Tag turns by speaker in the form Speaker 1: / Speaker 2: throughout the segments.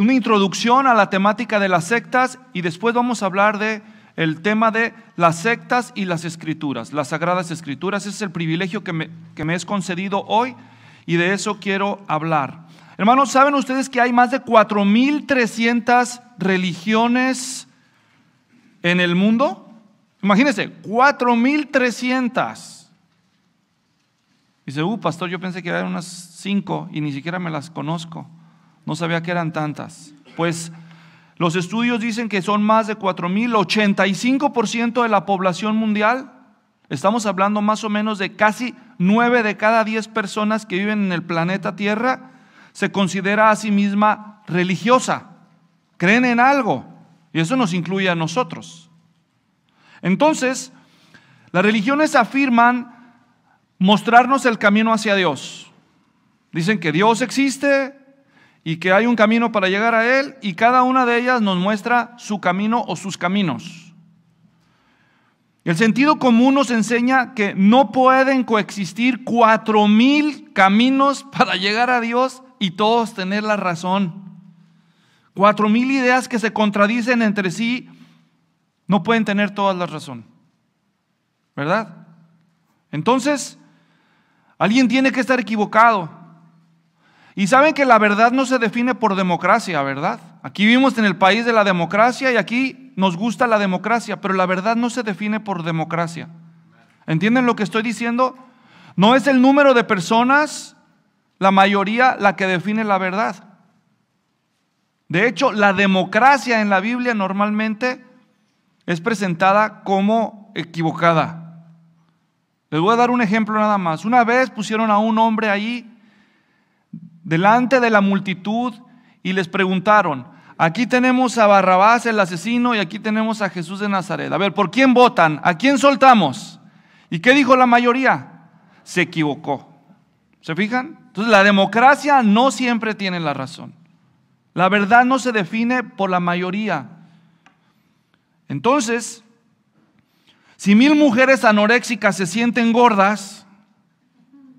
Speaker 1: una introducción a la temática de las sectas y después vamos a hablar de el tema de las sectas y las escrituras, las sagradas escrituras. Ese es el privilegio que me, es concedido hoy y de eso quiero hablar. Hermanos, ¿saben ustedes que hay más de 4.300 religiones en el mundo? Imagínense, 4.300. Dice, uh, pastor, yo pensé que eran unas cinco y ni siquiera me las conozco. No sabía que eran tantas. Pues los estudios dicen que son más de 4,085% de la población mundial. Estamos hablando más o menos de casi 9 de cada 10 personas que viven en el planeta Tierra se considera a sí misma religiosa. Creen en algo. Y eso nos incluye a nosotros. Entonces, las religiones afirman mostrarnos el camino hacia Dios. Dicen que Dios existe, y que hay un camino para llegar a Él y cada una de ellas nos muestra su camino o sus caminos. El sentido común nos enseña que no pueden coexistir cuatro mil caminos para llegar a Dios y todos tener la razón. Cuatro mil ideas que se contradicen entre sí no pueden tener todas la razón. ¿Verdad? Entonces, alguien tiene que estar equivocado. Y saben que la verdad no se define por democracia, ¿verdad? Aquí vivimos en el país de la democracia y aquí nos gusta la democracia, pero la verdad no se define por democracia. ¿Entienden lo que estoy diciendo? No es el número de personas, la mayoría, la que define la verdad. De hecho, la democracia en la Biblia normalmente es presentada como equivocada. Les voy a dar un ejemplo nada más. Una vez pusieron a un hombre ahí delante de la multitud y les preguntaron, aquí tenemos a Barrabás el asesino y aquí tenemos a Jesús de Nazaret. A ver, ¿por quién votan? ¿A quién soltamos? ¿Y qué dijo la mayoría? Se equivocó. ¿Se fijan? Entonces la democracia no siempre tiene la razón. La verdad no se define por la mayoría. Entonces, si mil mujeres anoréxicas se sienten gordas,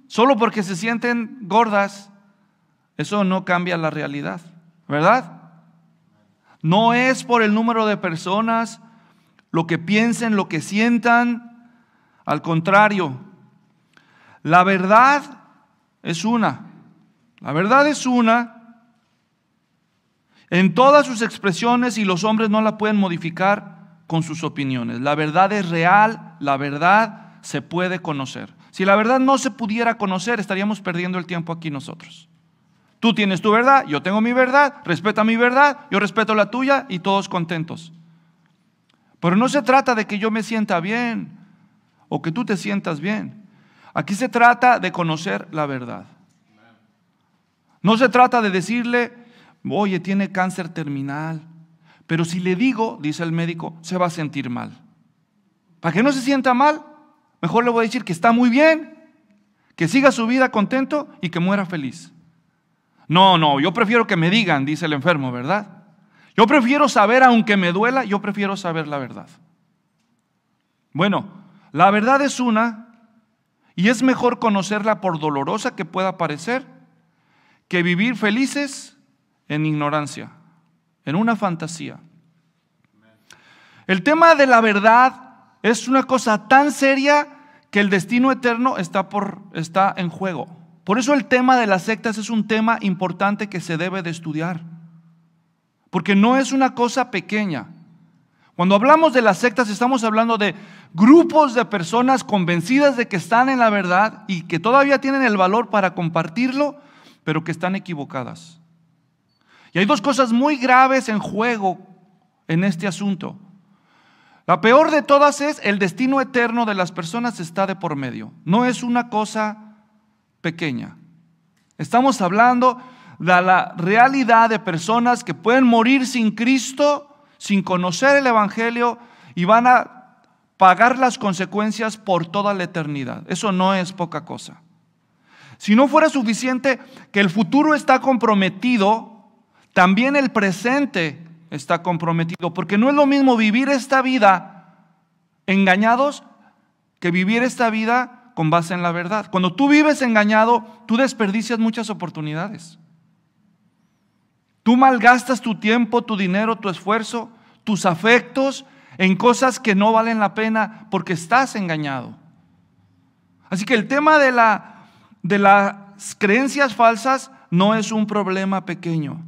Speaker 1: solo porque se sienten gordas, eso no cambia la realidad, ¿verdad? No es por el número de personas, lo que piensen, lo que sientan. Al contrario, la verdad es una. La verdad es una en todas sus expresiones y los hombres no la pueden modificar con sus opiniones. La verdad es real, la verdad se puede conocer. Si la verdad no se pudiera conocer, estaríamos perdiendo el tiempo aquí nosotros. Tú tienes tu verdad, yo tengo mi verdad, respeta mi verdad, yo respeto la tuya y todos contentos. Pero no se trata de que yo me sienta bien o que tú te sientas bien. Aquí se trata de conocer la verdad. No se trata de decirle, oye, tiene cáncer terminal. Pero si le digo, dice el médico, se va a sentir mal. Para que no se sienta mal, mejor le voy a decir que está muy bien, que siga su vida contento y que muera feliz. No, no, yo prefiero que me digan, dice el enfermo, ¿verdad? Yo prefiero saber, aunque me duela, yo prefiero saber la verdad. Bueno, la verdad es una y es mejor conocerla por dolorosa que pueda parecer que vivir felices en ignorancia, en una fantasía. El tema de la verdad es una cosa tan seria que el destino eterno está, por, está en juego. Por eso el tema de las sectas es un tema importante que se debe de estudiar. Porque no es una cosa pequeña. Cuando hablamos de las sectas estamos hablando de grupos de personas convencidas de que están en la verdad y que todavía tienen el valor para compartirlo, pero que están equivocadas. Y hay dos cosas muy graves en juego en este asunto. La peor de todas es el destino eterno de las personas está de por medio. No es una cosa pequeña. Estamos hablando de la realidad de personas que pueden morir sin Cristo, sin conocer el Evangelio y van a pagar las consecuencias por toda la eternidad. Eso no es poca cosa. Si no fuera suficiente que el futuro está comprometido, también el presente está comprometido, porque no es lo mismo vivir esta vida engañados que vivir esta vida con base en la verdad. Cuando tú vives engañado, tú desperdicias muchas oportunidades. Tú malgastas tu tiempo, tu dinero, tu esfuerzo, tus afectos en cosas que no valen la pena porque estás engañado. Así que el tema de, la, de las creencias falsas no es un problema pequeño.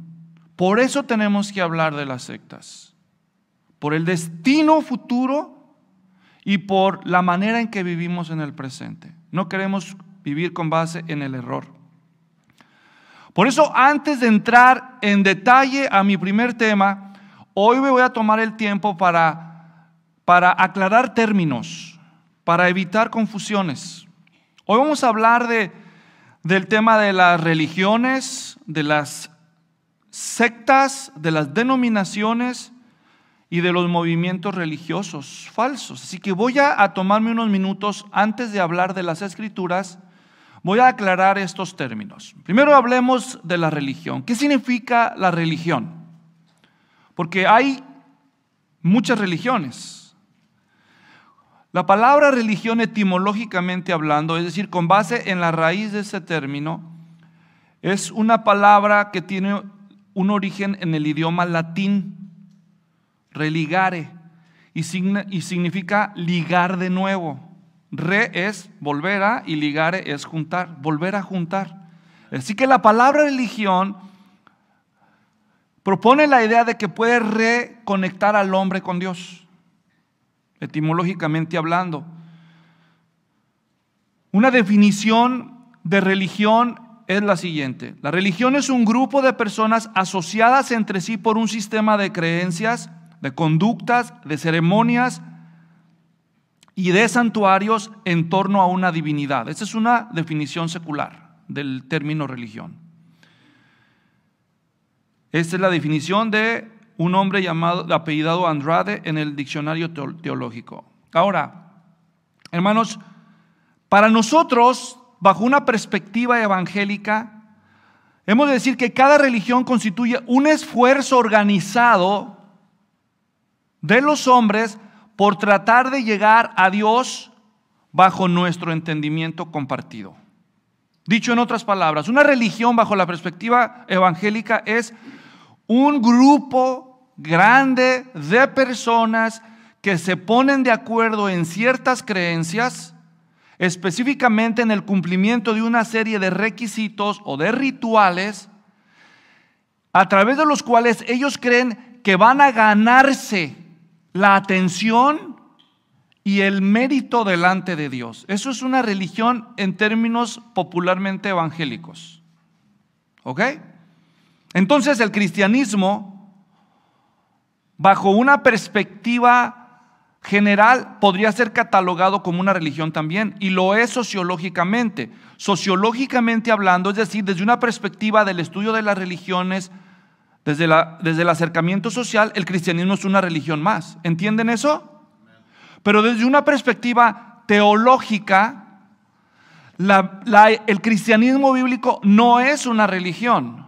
Speaker 1: Por eso tenemos que hablar de las sectas. Por el destino futuro y por la manera en que vivimos en el presente. No queremos vivir con base en el error. Por eso, antes de entrar en detalle a mi primer tema, hoy me voy a tomar el tiempo para, para aclarar términos, para evitar confusiones. Hoy vamos a hablar de, del tema de las religiones, de las sectas, de las denominaciones y de los movimientos religiosos falsos. Así que voy a, tomarme unos minutos antes de hablar de las escrituras, voy a aclarar estos términos. Primero hablemos de la religión. ¿Qué significa la religión? Porque hay muchas religiones. La palabra religión etimológicamente hablando, es decir, con base en la raíz de ese término, es una palabra que tiene un origen en el idioma latín religare, y, significa ligar de nuevo. Re es volver a y ligare es juntar, volver a juntar. Así que la palabra religión propone la idea de que puede reconectar al hombre con Dios, etimológicamente hablando. Una definición de religión es la siguiente. La religión es un grupo de personas asociadas entre sí por un sistema de creencias, de conductas, de ceremonias y de santuarios en torno a una divinidad. Esa es una definición secular del término religión. Esta es la definición de un hombre llamado, apellidado Andrade en el diccionario teológico. Ahora, hermanos, para nosotros, bajo una perspectiva evangélica, hemos de decir que cada religión constituye un esfuerzo organizado de los hombres por tratar de llegar a Dios bajo nuestro entendimiento compartido. Dicho en otras palabras, una religión bajo la perspectiva evangélica es un grupo grande de personas que se ponen de acuerdo en ciertas creencias, específicamente en el cumplimiento de una serie de requisitos o de rituales, a través de los cuales ellos creen que van a ganarse la atención y el mérito delante de Dios. Eso es una religión en términos popularmente evangélicos. ¿Ok? Entonces el cristianismo, bajo una perspectiva general, podría ser catalogado como una religión también, y lo es sociológicamente. Sociológicamente hablando, es decir, desde una perspectiva del estudio de las religiones, desde, la, desde el acercamiento social, el cristianismo es una religión más. ¿Entienden eso? Pero desde una perspectiva teológica, el cristianismo bíblico no es una religión.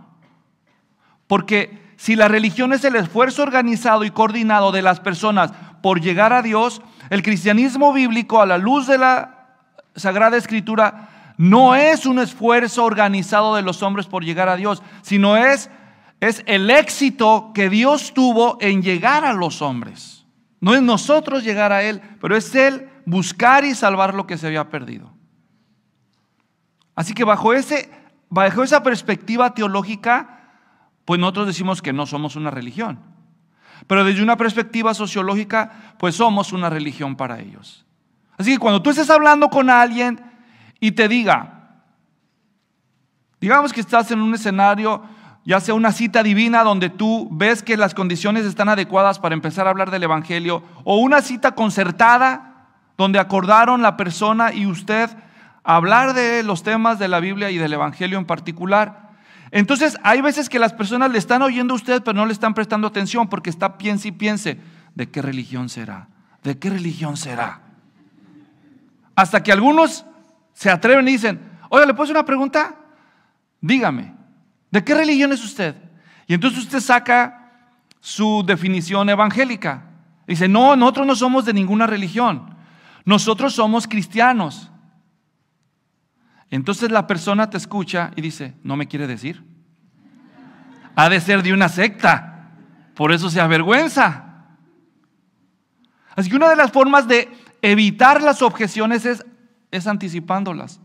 Speaker 1: Porque si la religión es el esfuerzo organizado y coordinado de las personas por llegar a Dios, el cristianismo bíblico a la luz de la Sagrada Escritura no es un esfuerzo organizado de los hombres por llegar a Dios, sino es es el éxito que Dios tuvo en llegar a los hombres. No es nosotros llegar a Él, pero es Él buscar y salvar lo que se había perdido. Así que bajo, ese, bajo esa perspectiva teológica, pues nosotros decimos que no somos una religión. Pero desde una perspectiva sociológica, pues somos una religión para ellos. Así que cuando tú estés hablando con alguien y te diga, digamos que estás en un escenario ya sea una cita divina donde tú ves que las condiciones están adecuadas para empezar a hablar del Evangelio, o una cita concertada donde acordaron la persona y usted hablar de los temas de la Biblia y del Evangelio en particular. Entonces hay veces que las personas le están oyendo a usted, pero no le están prestando atención porque está piense y piense, ¿de qué religión será? ¿De qué religión será? Hasta que algunos se atreven y dicen, oye, ¿le puse una pregunta? Dígame, ¿De qué religión es usted? Y entonces usted saca su definición evangélica. Dice, no, nosotros no somos de ninguna religión. Nosotros somos cristianos. Entonces la persona te escucha y dice, ¿no me quiere decir? Ha de ser de una secta. Por eso se avergüenza. Así que una de las formas de evitar las objeciones es, es anticipándolas.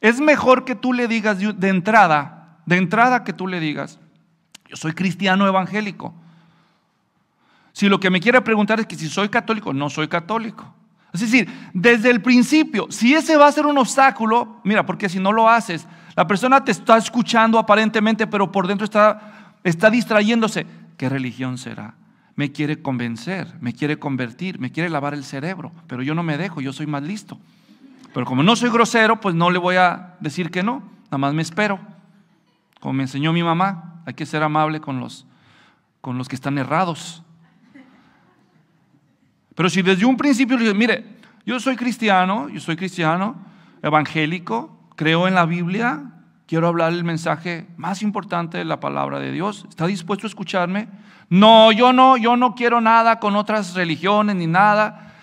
Speaker 1: Es mejor que tú le digas de entrada, de entrada que tú le digas, yo soy cristiano evangélico. Si lo que me quiere preguntar es que si soy católico, no soy católico. Es decir, desde el principio, si ese va a ser un obstáculo, mira, porque si no lo haces, la persona te está escuchando aparentemente, pero por dentro está, está distrayéndose. ¿Qué religión será? Me quiere convencer, me quiere convertir, me quiere lavar el cerebro, pero yo no me dejo, yo soy más listo. Pero como no soy grosero, pues no le voy a decir que no, nada más me espero. Como me enseñó mi mamá, hay que ser amable con los, con los que están errados. Pero si desde un principio le mire, yo soy cristiano, yo soy cristiano, evangélico, creo en la Biblia, quiero hablar el mensaje más importante de la palabra de Dios. ¿Está dispuesto a escucharme? No, yo no, yo no quiero nada con otras religiones ni nada.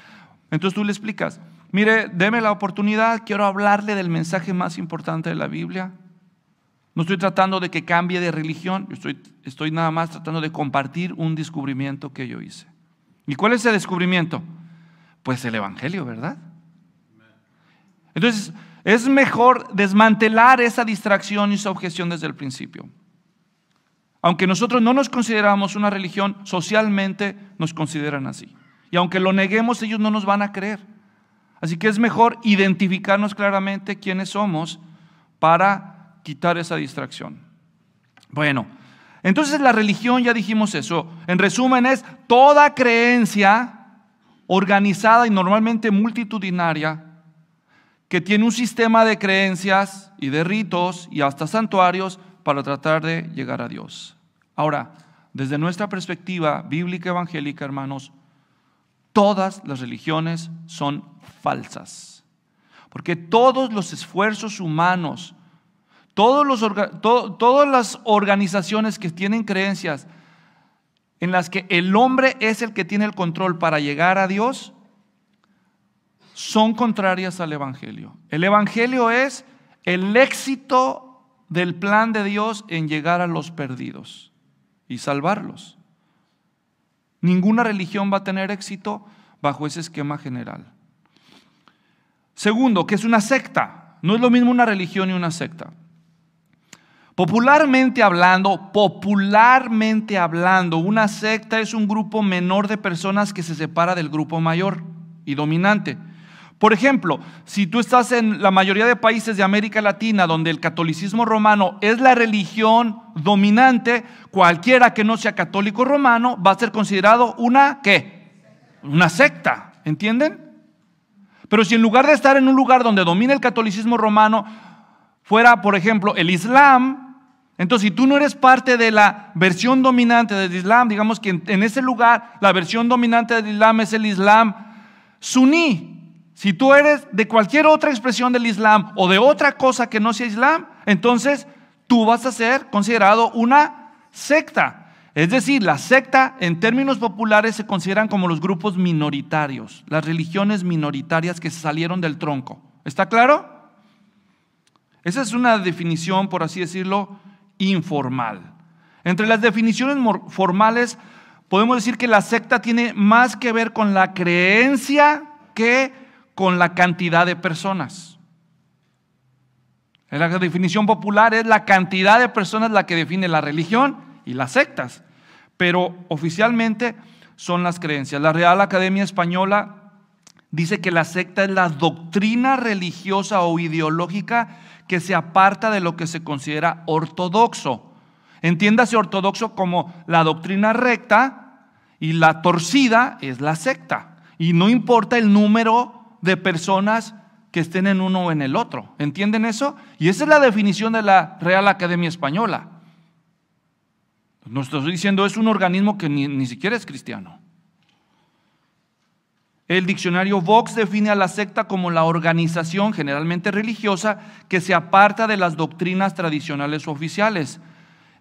Speaker 1: Entonces tú le explicas, mire, deme la oportunidad, quiero hablarle del mensaje más importante de la Biblia. No estoy tratando de que cambie de religión, estoy, estoy nada más tratando de compartir un descubrimiento que yo hice. ¿Y cuál es ese descubrimiento? Pues el Evangelio, ¿verdad? Entonces, es mejor desmantelar esa distracción y esa objeción desde el principio. Aunque nosotros no nos consideramos una religión, socialmente nos consideran así. Y aunque lo neguemos, ellos no nos van a creer. Así que es mejor identificarnos claramente quiénes somos para quitar esa distracción. Bueno, entonces la religión, ya dijimos eso, en resumen es toda creencia organizada y normalmente multitudinaria que tiene un sistema de creencias y de ritos y hasta santuarios para tratar de llegar a Dios. Ahora, desde nuestra perspectiva bíblica evangélica, hermanos, todas las religiones son falsas. Porque todos los esfuerzos humanos todos los, todas las organizaciones que tienen creencias en las que el hombre es el que tiene el control para llegar a Dios, son contrarias al Evangelio. El Evangelio es el éxito del plan de Dios en llegar a los perdidos y salvarlos. Ninguna religión va a tener éxito bajo ese esquema general. Segundo, que es una secta. No es lo mismo una religión y una secta. Popularmente hablando, popularmente hablando, una secta es un grupo menor de personas que se separa del grupo mayor y dominante. Por ejemplo, si tú estás en la mayoría de países de América Latina donde el catolicismo romano es la religión dominante, cualquiera que no sea católico romano va a ser considerado una ¿qué? Una secta, ¿entienden? Pero si en lugar de estar en un lugar donde domina el catolicismo romano, fuera, por ejemplo, el Islam, entonces, si tú no eres parte de la versión dominante del Islam, digamos que en, ese lugar la versión dominante del Islam es el Islam suní. Si tú eres de cualquier otra expresión del Islam o de otra cosa que no sea Islam, entonces tú vas a ser considerado una secta. Es decir, la secta en términos populares se consideran como los grupos minoritarios, las religiones minoritarias que salieron del tronco. ¿Está claro? Esa es una definición, por así decirlo, informal. Entre las definiciones formales podemos decir que la secta tiene más que ver con la creencia que con la cantidad de personas. La definición popular es la cantidad de personas la que define la religión y las sectas, pero oficialmente son las creencias. La Real Academia Española dice que la secta es la doctrina religiosa o ideológica que se aparta de lo que se considera ortodoxo. Entiéndase ortodoxo como la doctrina recta y la torcida es la secta. Y no importa el número de personas que estén en uno o en el otro. ¿Entienden eso? Y esa es la definición de la Real Academia Española. No estoy diciendo es un organismo que ni siquiera es cristiano. El diccionario Vox define a la secta como la organización generalmente religiosa que se aparta de las doctrinas tradicionales oficiales.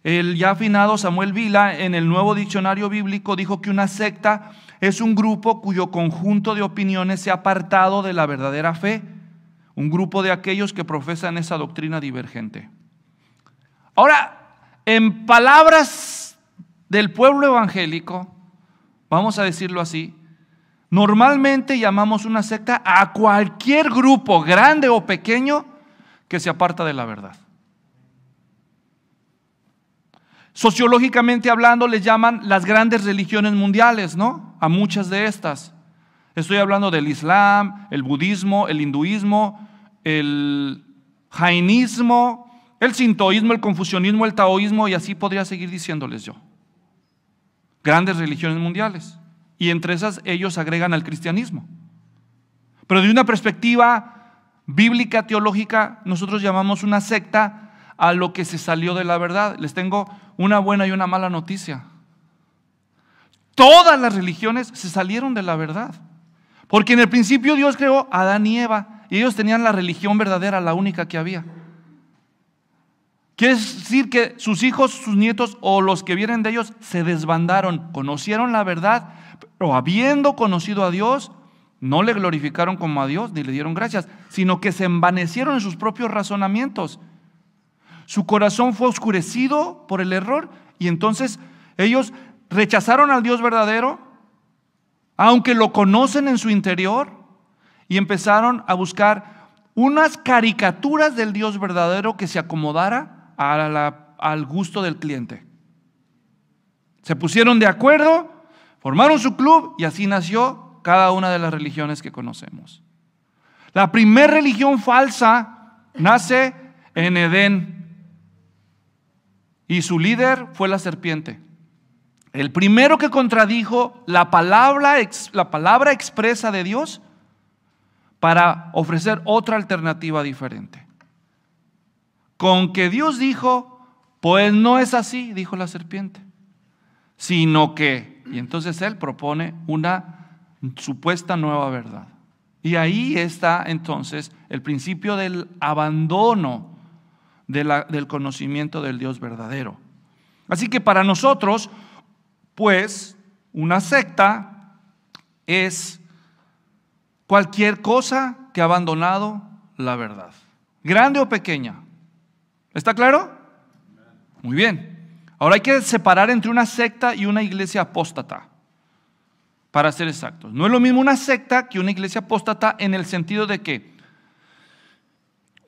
Speaker 1: El ya afinado Samuel Vila en el nuevo diccionario bíblico dijo que una secta es un grupo cuyo conjunto de opiniones se ha apartado de la verdadera fe, un grupo de aquellos que profesan esa doctrina divergente. Ahora, en palabras del pueblo evangélico, vamos a decirlo así, Normalmente llamamos una secta a cualquier grupo, grande o pequeño, que se aparta de la verdad. Sociológicamente hablando, les llaman las grandes religiones mundiales, ¿no? A muchas de estas. Estoy hablando del Islam, el budismo, el hinduismo, el jainismo, el sintoísmo, el confucianismo, el taoísmo, y así podría seguir diciéndoles yo. Grandes religiones mundiales y entre esas ellos agregan al cristianismo. Pero de una perspectiva bíblica, teológica, nosotros llamamos una secta a lo que se salió de la verdad. Les tengo una buena y una mala noticia. Todas las religiones se salieron de la verdad. Porque en el principio Dios creó a Adán y Eva y ellos tenían la religión verdadera, la única que había. Quiere decir que sus hijos, sus nietos o los que vienen de ellos se desbandaron, conocieron la verdad, pero habiendo conocido a Dios, no le glorificaron como a Dios ni le dieron gracias, sino que se envanecieron en sus propios razonamientos. Su corazón fue oscurecido por el error y entonces ellos rechazaron al Dios verdadero, aunque lo conocen en su interior, y empezaron a buscar unas caricaturas del Dios verdadero que se acomodara al gusto del cliente. Se pusieron de acuerdo Formaron su club y así nació cada una de las religiones que conocemos. La primera religión falsa nace en Edén y su líder fue la serpiente. El primero que contradijo la palabra, la palabra expresa de Dios para ofrecer otra alternativa diferente. Con que Dios dijo, pues no es así, dijo la serpiente, sino que y entonces él propone una supuesta nueva verdad. Y ahí está entonces el principio del abandono del conocimiento del Dios verdadero. Así que para nosotros, pues, una secta es cualquier cosa que ha abandonado la verdad, grande o pequeña. ¿Está claro? Muy bien. Ahora hay que separar entre una secta y una iglesia apóstata, para ser exactos. No es lo mismo una secta que una iglesia apóstata en el sentido de que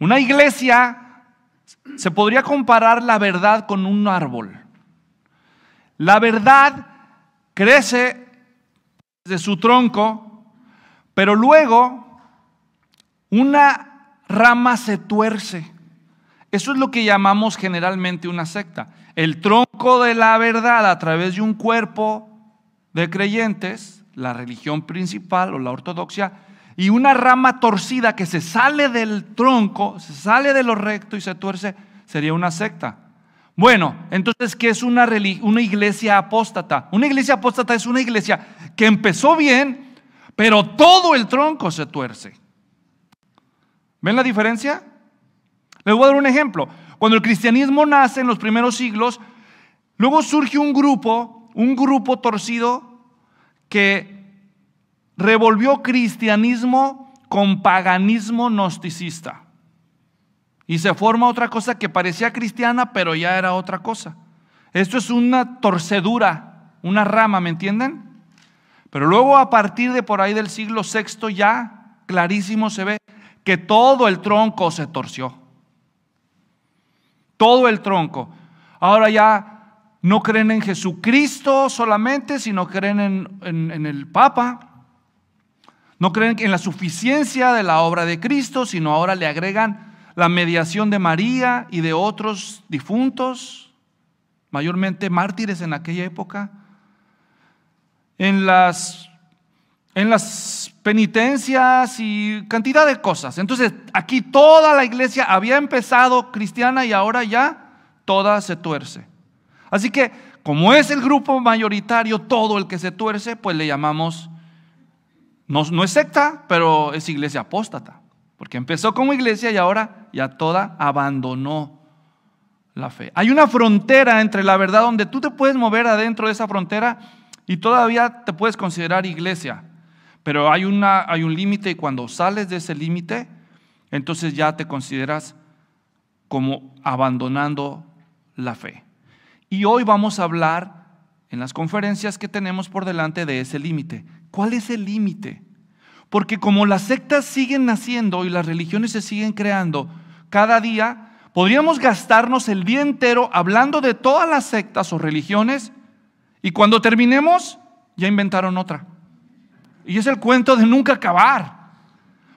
Speaker 1: una iglesia se podría comparar la verdad con un árbol. La verdad crece de su tronco, pero luego una rama se tuerce. Eso es lo que llamamos generalmente una secta el tronco de la verdad a través de un cuerpo de creyentes, la religión principal o la ortodoxia, y una rama torcida que se sale del tronco, se sale de lo recto y se tuerce, sería una secta. Bueno, entonces, ¿qué es una, iglesia apóstata? Una iglesia apóstata es una iglesia que empezó bien, pero todo el tronco se tuerce. ¿Ven la diferencia? Les voy a dar un ejemplo. Cuando el cristianismo nace en los primeros siglos, luego surge un grupo, un grupo torcido que revolvió cristianismo con paganismo gnosticista. Y se forma otra cosa que parecía cristiana, pero ya era otra cosa. Esto es una torcedura, una rama, ¿me entienden? Pero luego a partir de por ahí del siglo VI ya clarísimo se ve que todo el tronco se torció todo el tronco. Ahora ya no creen en Jesucristo solamente, sino creen en, el Papa. No creen en la suficiencia de la obra de Cristo, sino ahora le agregan la mediación de María y de otros difuntos, mayormente mártires en aquella época. En las en las penitencias y cantidad de cosas. Entonces, aquí toda la iglesia había empezado cristiana y ahora ya toda se tuerce. Así que, como es el grupo mayoritario, todo el que se tuerce, pues le llamamos, no, no es secta, pero es iglesia apóstata. Porque empezó como iglesia y ahora ya toda abandonó la fe. Hay una frontera entre la verdad donde tú te puedes mover adentro de esa frontera y todavía te puedes considerar iglesia. Pero hay, una, hay un límite y cuando sales de ese límite, entonces ya te consideras como abandonando la fe. Y hoy vamos a hablar en las conferencias que tenemos por delante de ese límite. ¿Cuál es el límite? Porque como las sectas siguen naciendo y las religiones se siguen creando cada día, podríamos gastarnos el día entero hablando de todas las sectas o religiones y cuando terminemos ya inventaron otra. Y es el cuento de nunca acabar.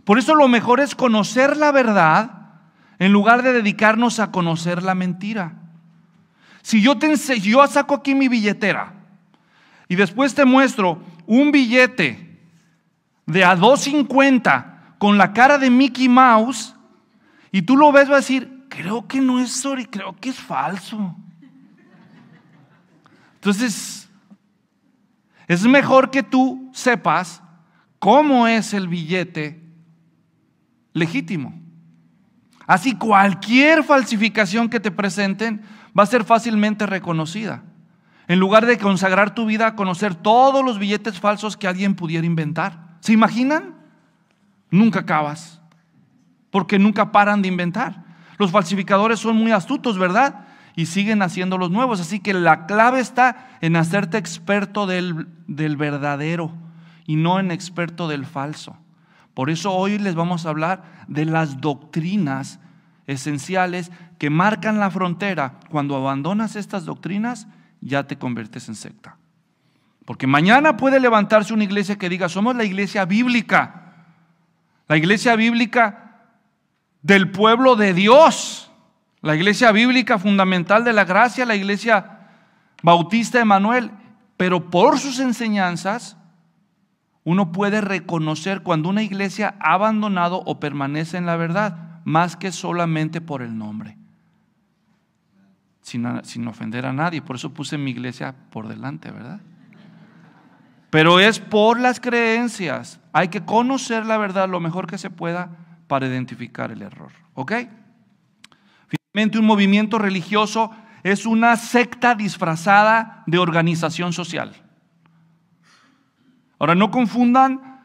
Speaker 1: Por eso lo mejor es conocer la verdad en lugar de dedicarnos a conocer la mentira. Si yo, te saco aquí mi billetera y después te muestro un billete de a 2.50 con la cara de Mickey Mouse y tú lo ves, va a decir, creo que no es creo que es falso. Entonces, es mejor que tú sepas cómo es el billete legítimo. Así cualquier falsificación que te presenten va a ser fácilmente reconocida. En lugar de consagrar tu vida a conocer todos los billetes falsos que alguien pudiera inventar. ¿Se imaginan? Nunca acabas. Porque nunca paran de inventar. Los falsificadores son muy astutos, ¿verdad? Y siguen haciendo los nuevos. Así que la clave está en hacerte experto del, del verdadero y no en experto del falso. Por eso hoy les vamos a hablar de las doctrinas esenciales que marcan la frontera. Cuando abandonas estas doctrinas, ya te conviertes en secta. Porque mañana puede levantarse una iglesia que diga, somos la iglesia bíblica, la iglesia bíblica del pueblo de Dios, la iglesia bíblica fundamental de la gracia, la iglesia bautista de Manuel, pero por sus enseñanzas uno puede reconocer cuando una iglesia ha abandonado o permanece en la verdad, más que solamente por el nombre. Sin, ofender a nadie, por eso puse mi iglesia por delante, ¿verdad? Pero es por las creencias. Hay que conocer la verdad lo mejor que se pueda para identificar el error. ¿Ok? Finalmente, un movimiento religioso es una secta disfrazada de organización social. Ahora, no confundan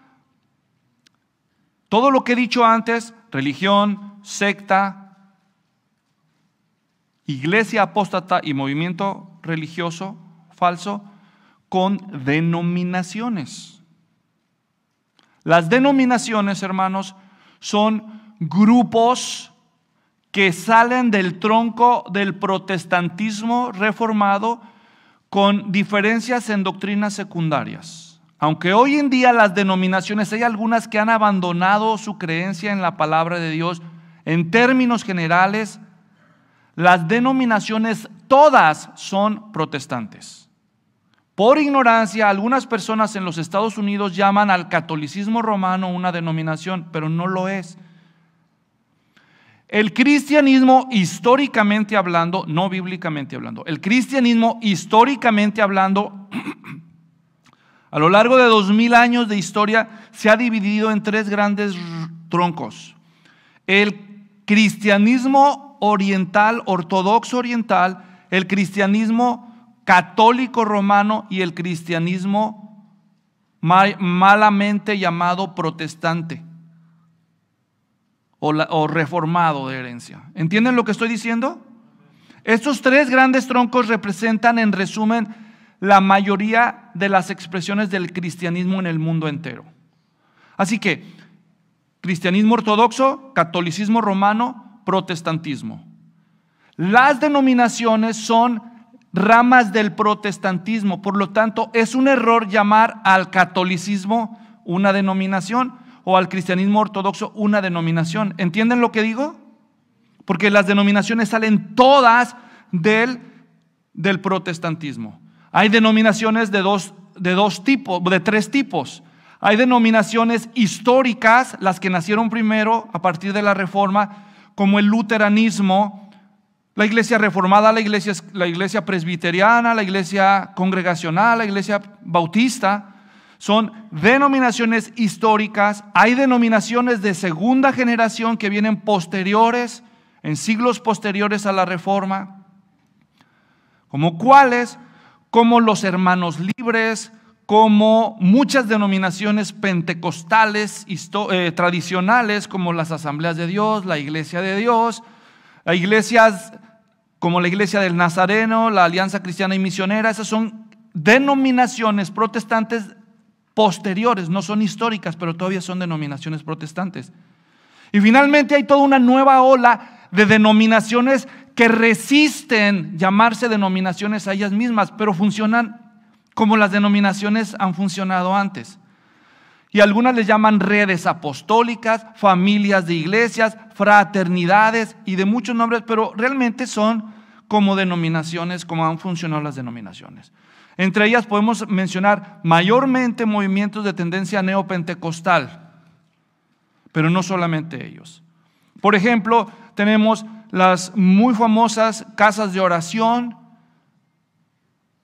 Speaker 1: todo lo que he dicho antes, religión, secta, iglesia apóstata y movimiento religioso falso, con denominaciones. Las denominaciones, hermanos, son grupos que salen del tronco del protestantismo reformado con diferencias en doctrinas secundarias. Aunque hoy en día las denominaciones, hay algunas que han abandonado su creencia en la palabra de Dios, en términos generales, las denominaciones todas son protestantes. Por ignorancia, algunas personas en los Estados Unidos llaman al catolicismo romano una denominación, pero no lo es. El cristianismo, históricamente hablando, no bíblicamente hablando, el cristianismo, históricamente hablando, A lo largo de dos mil años de historia se ha dividido en tres grandes troncos. El cristianismo oriental, ortodoxo oriental, el cristianismo católico romano y el cristianismo malamente llamado protestante o, reformado de herencia. ¿Entienden lo que estoy diciendo? Estos tres grandes troncos representan en resumen la mayoría de las expresiones del cristianismo en el mundo entero. Así que, cristianismo ortodoxo, catolicismo romano, protestantismo. Las denominaciones son ramas del protestantismo, por lo tanto es un error llamar al catolicismo una denominación o al cristianismo ortodoxo una denominación. ¿Entienden lo que digo? Porque las denominaciones salen todas del, del protestantismo. Hay denominaciones de dos, de dos tipos, de tres tipos. Hay denominaciones históricas, las que nacieron primero a partir de la reforma, como el luteranismo, la iglesia reformada, la iglesia, la iglesia presbiteriana, la iglesia congregacional, la iglesia bautista. Son denominaciones históricas. Hay denominaciones de segunda generación que vienen posteriores, en siglos posteriores a la reforma. ¿Como cuáles? como los hermanos libres, como muchas denominaciones pentecostales eh, tradicionales, como las asambleas de Dios, la iglesia de Dios, iglesias como la iglesia del Nazareno, la Alianza Cristiana y Misionera, esas son denominaciones protestantes posteriores, no son históricas, pero todavía son denominaciones protestantes. Y finalmente hay toda una nueva ola de denominaciones que resisten llamarse denominaciones a ellas mismas, pero funcionan como las denominaciones han funcionado antes. Y algunas les llaman redes apostólicas, familias de iglesias, fraternidades y de muchos nombres, pero realmente son como denominaciones, como han funcionado las denominaciones. Entre ellas podemos mencionar mayormente movimientos de tendencia neopentecostal, pero no solamente ellos. Por ejemplo, tenemos las muy famosas casas de oración,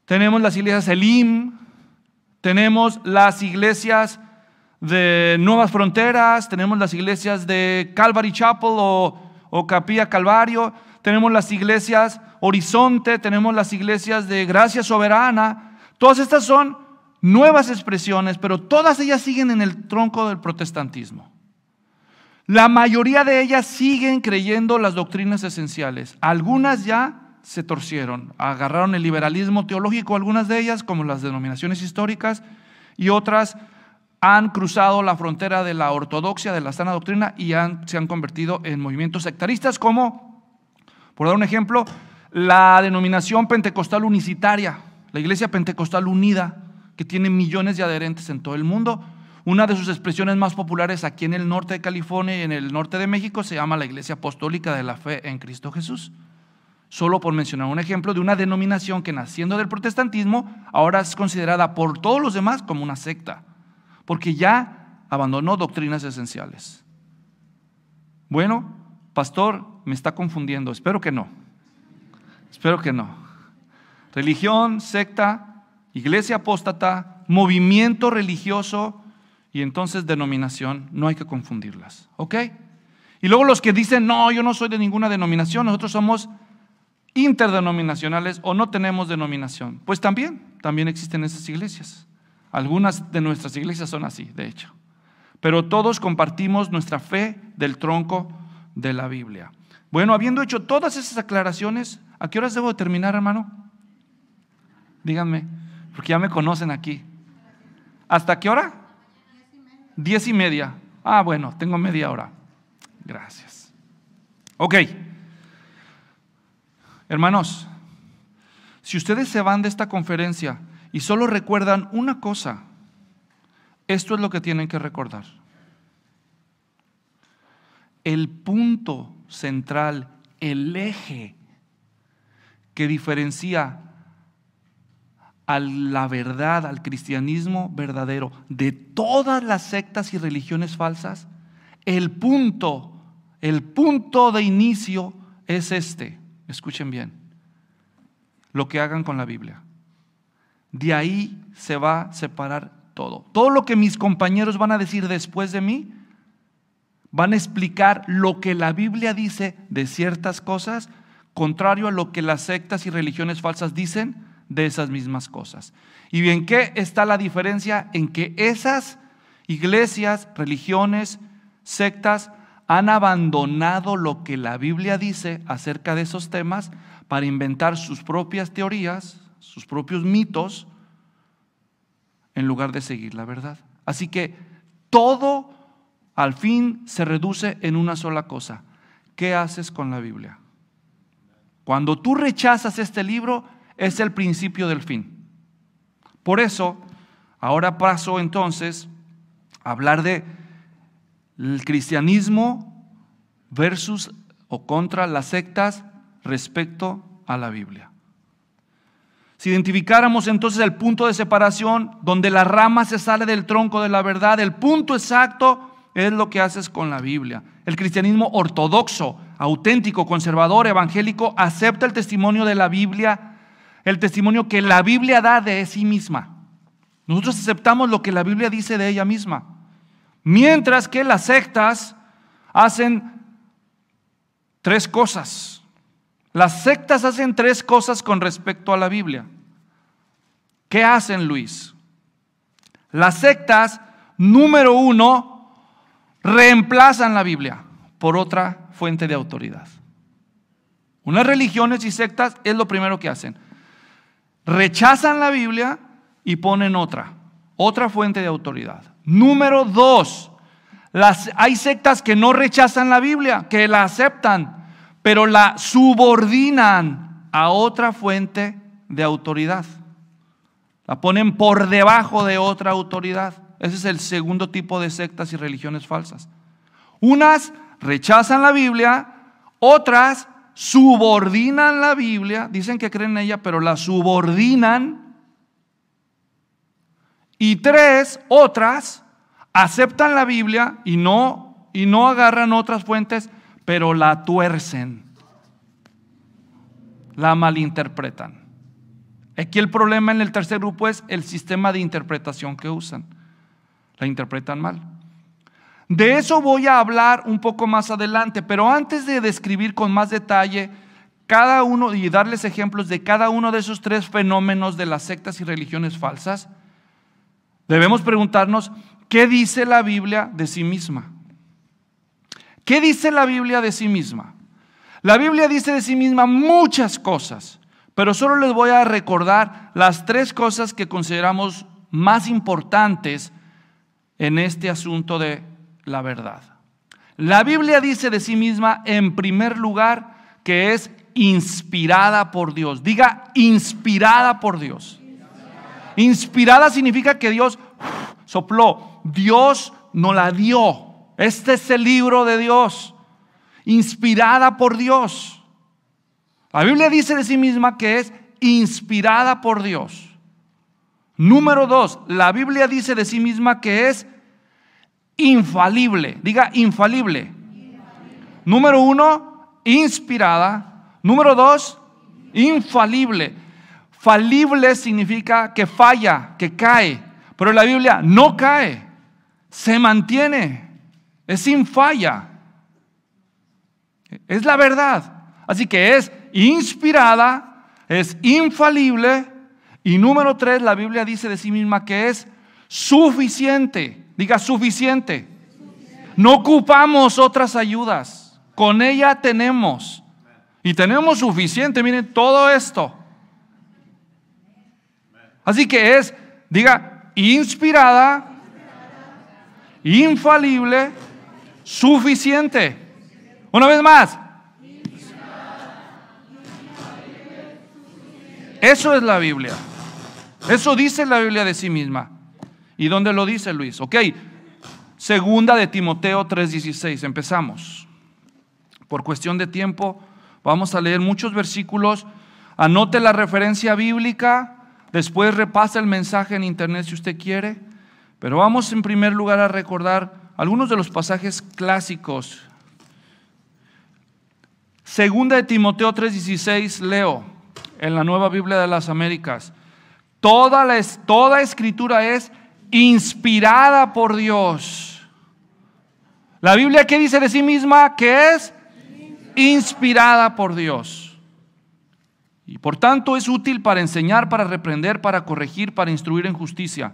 Speaker 1: tenemos las iglesias Elim, tenemos las iglesias de Nuevas Fronteras, tenemos las iglesias de Calvary Chapel o, o Capilla Calvario, tenemos las iglesias Horizonte, tenemos las iglesias de Gracia Soberana. Todas estas son nuevas expresiones, pero todas ellas siguen en el tronco del protestantismo. La mayoría de ellas siguen creyendo las doctrinas esenciales. Algunas ya se torcieron, agarraron el liberalismo teológico, algunas de ellas, como las denominaciones históricas, y otras han cruzado la frontera de la ortodoxia, de la sana doctrina, y se han convertido en movimientos sectaristas, como, por dar un ejemplo, la denominación pentecostal unicitaria, la iglesia pentecostal unida, que tiene millones de adherentes en todo el mundo, una de sus expresiones más populares aquí en el norte de California y en el norte de México se llama la Iglesia Apostólica de la Fe en Cristo Jesús. Solo por mencionar un ejemplo de una denominación que naciendo del protestantismo ahora es considerada por todos los demás como una secta, porque ya abandonó doctrinas esenciales. Bueno, pastor, me está confundiendo, espero que no. Espero que no. Religión, secta, iglesia apóstata, movimiento religioso, y entonces denominación, no hay que confundirlas. ¿Ok? Y luego los que dicen, no, yo no soy de ninguna denominación, nosotros somos interdenominacionales o no tenemos denominación. Pues también, también existen esas iglesias. Algunas de nuestras iglesias son así, de hecho. Pero todos compartimos nuestra fe del tronco de la Biblia. Bueno, habiendo hecho todas esas aclaraciones, ¿a qué horas debo terminar, hermano? Díganme, porque ya me conocen aquí. ¿Hasta qué hora? Diez y media. Ah, bueno, tengo media hora. Gracias. Ok. Hermanos, si ustedes se van de esta conferencia y solo recuerdan una cosa, esto es lo que tienen que recordar. El punto central, el eje que diferencia a la verdad, al cristianismo verdadero, de todas las sectas y religiones falsas, el punto, el punto de inicio es este. Escuchen bien, lo que hagan con la Biblia. De ahí se va a separar todo. Todo lo que mis compañeros van a decir después de mí, van a explicar lo que la Biblia dice de ciertas cosas, contrario a lo que las sectas y religiones falsas dicen de esas mismas cosas. ¿Y bien qué está la diferencia? En que esas iglesias, religiones, sectas han abandonado lo que la Biblia dice acerca de esos temas para inventar sus propias teorías, sus propios mitos, en lugar de seguir la verdad. Así que todo al fin se reduce en una sola cosa. ¿Qué haces con la Biblia? Cuando tú rechazas este libro, es el principio del fin. Por eso, ahora paso entonces a hablar de el cristianismo versus o contra las sectas respecto a la Biblia. Si identificáramos entonces el punto de separación donde la rama se sale del tronco de la verdad, el punto exacto es lo que haces con la Biblia. El cristianismo ortodoxo, auténtico, conservador, evangélico, acepta el testimonio de la Biblia el testimonio que la Biblia da de sí misma. Nosotros aceptamos lo que la Biblia dice de ella misma. Mientras que las sectas hacen tres cosas. Las sectas hacen tres cosas con respecto a la Biblia. ¿Qué hacen, Luis? Las sectas, número uno, reemplazan la Biblia por otra fuente de autoridad. Unas religiones y sectas es lo primero que hacen rechazan la Biblia y ponen otra, otra fuente de autoridad. Número dos, las, hay sectas que no rechazan la Biblia, que la aceptan, pero la subordinan a otra fuente de autoridad. La ponen por debajo de otra autoridad. Ese es el segundo tipo de sectas y religiones falsas. Unas rechazan la Biblia, otras subordinan la Biblia, dicen que creen en ella, pero la subordinan. Y tres, otras, aceptan la Biblia y no, y no agarran otras fuentes, pero la tuercen, la malinterpretan. Aquí el problema en el tercer grupo es el sistema de interpretación que usan. La interpretan mal. De eso voy a hablar un poco más adelante, pero antes de describir con más detalle cada uno y darles ejemplos de cada uno de esos tres fenómenos de las sectas y religiones falsas, debemos preguntarnos, ¿qué dice la Biblia de sí misma? ¿Qué dice la Biblia de sí misma? La Biblia dice de sí misma muchas cosas, pero solo les voy a recordar las tres cosas que consideramos más importantes en este asunto de la verdad. La Biblia dice de sí misma, en primer lugar, que es inspirada por Dios. Diga, inspirada por Dios. Inspirada significa que Dios sopló, Dios nos la dio. Este es el libro de Dios, inspirada por Dios. La Biblia dice de sí misma que es inspirada por Dios. Número dos, la Biblia dice de sí misma que es infalible. Diga infalible. Número uno, inspirada. Número dos, infalible. Falible significa que falla, que cae. Pero la Biblia no cae, se mantiene, es sin falla. Es la verdad. Así que es inspirada, es infalible. Y número tres, la Biblia dice de sí misma que es suficiente. Diga suficiente. No ocupamos otras ayudas. Con ella tenemos. Y tenemos suficiente. Miren todo esto. Así que es, diga, inspirada, infalible, suficiente. Una vez más. Eso es la Biblia. Eso dice la Biblia de sí misma. ¿Y dónde lo dice Luis? Ok, segunda de Timoteo 3:16, empezamos. Por cuestión de tiempo, vamos a leer muchos versículos. Anote la referencia bíblica, después repasa el mensaje en internet si usted quiere, pero vamos en primer lugar a recordar algunos de los pasajes clásicos. Segunda de Timoteo 3:16 leo en la Nueva Biblia de las Américas. Toda, toda escritura es inspirada por Dios. La Biblia que dice de sí misma que es inspirada por Dios. Y por tanto es útil para enseñar, para reprender, para corregir, para instruir en justicia.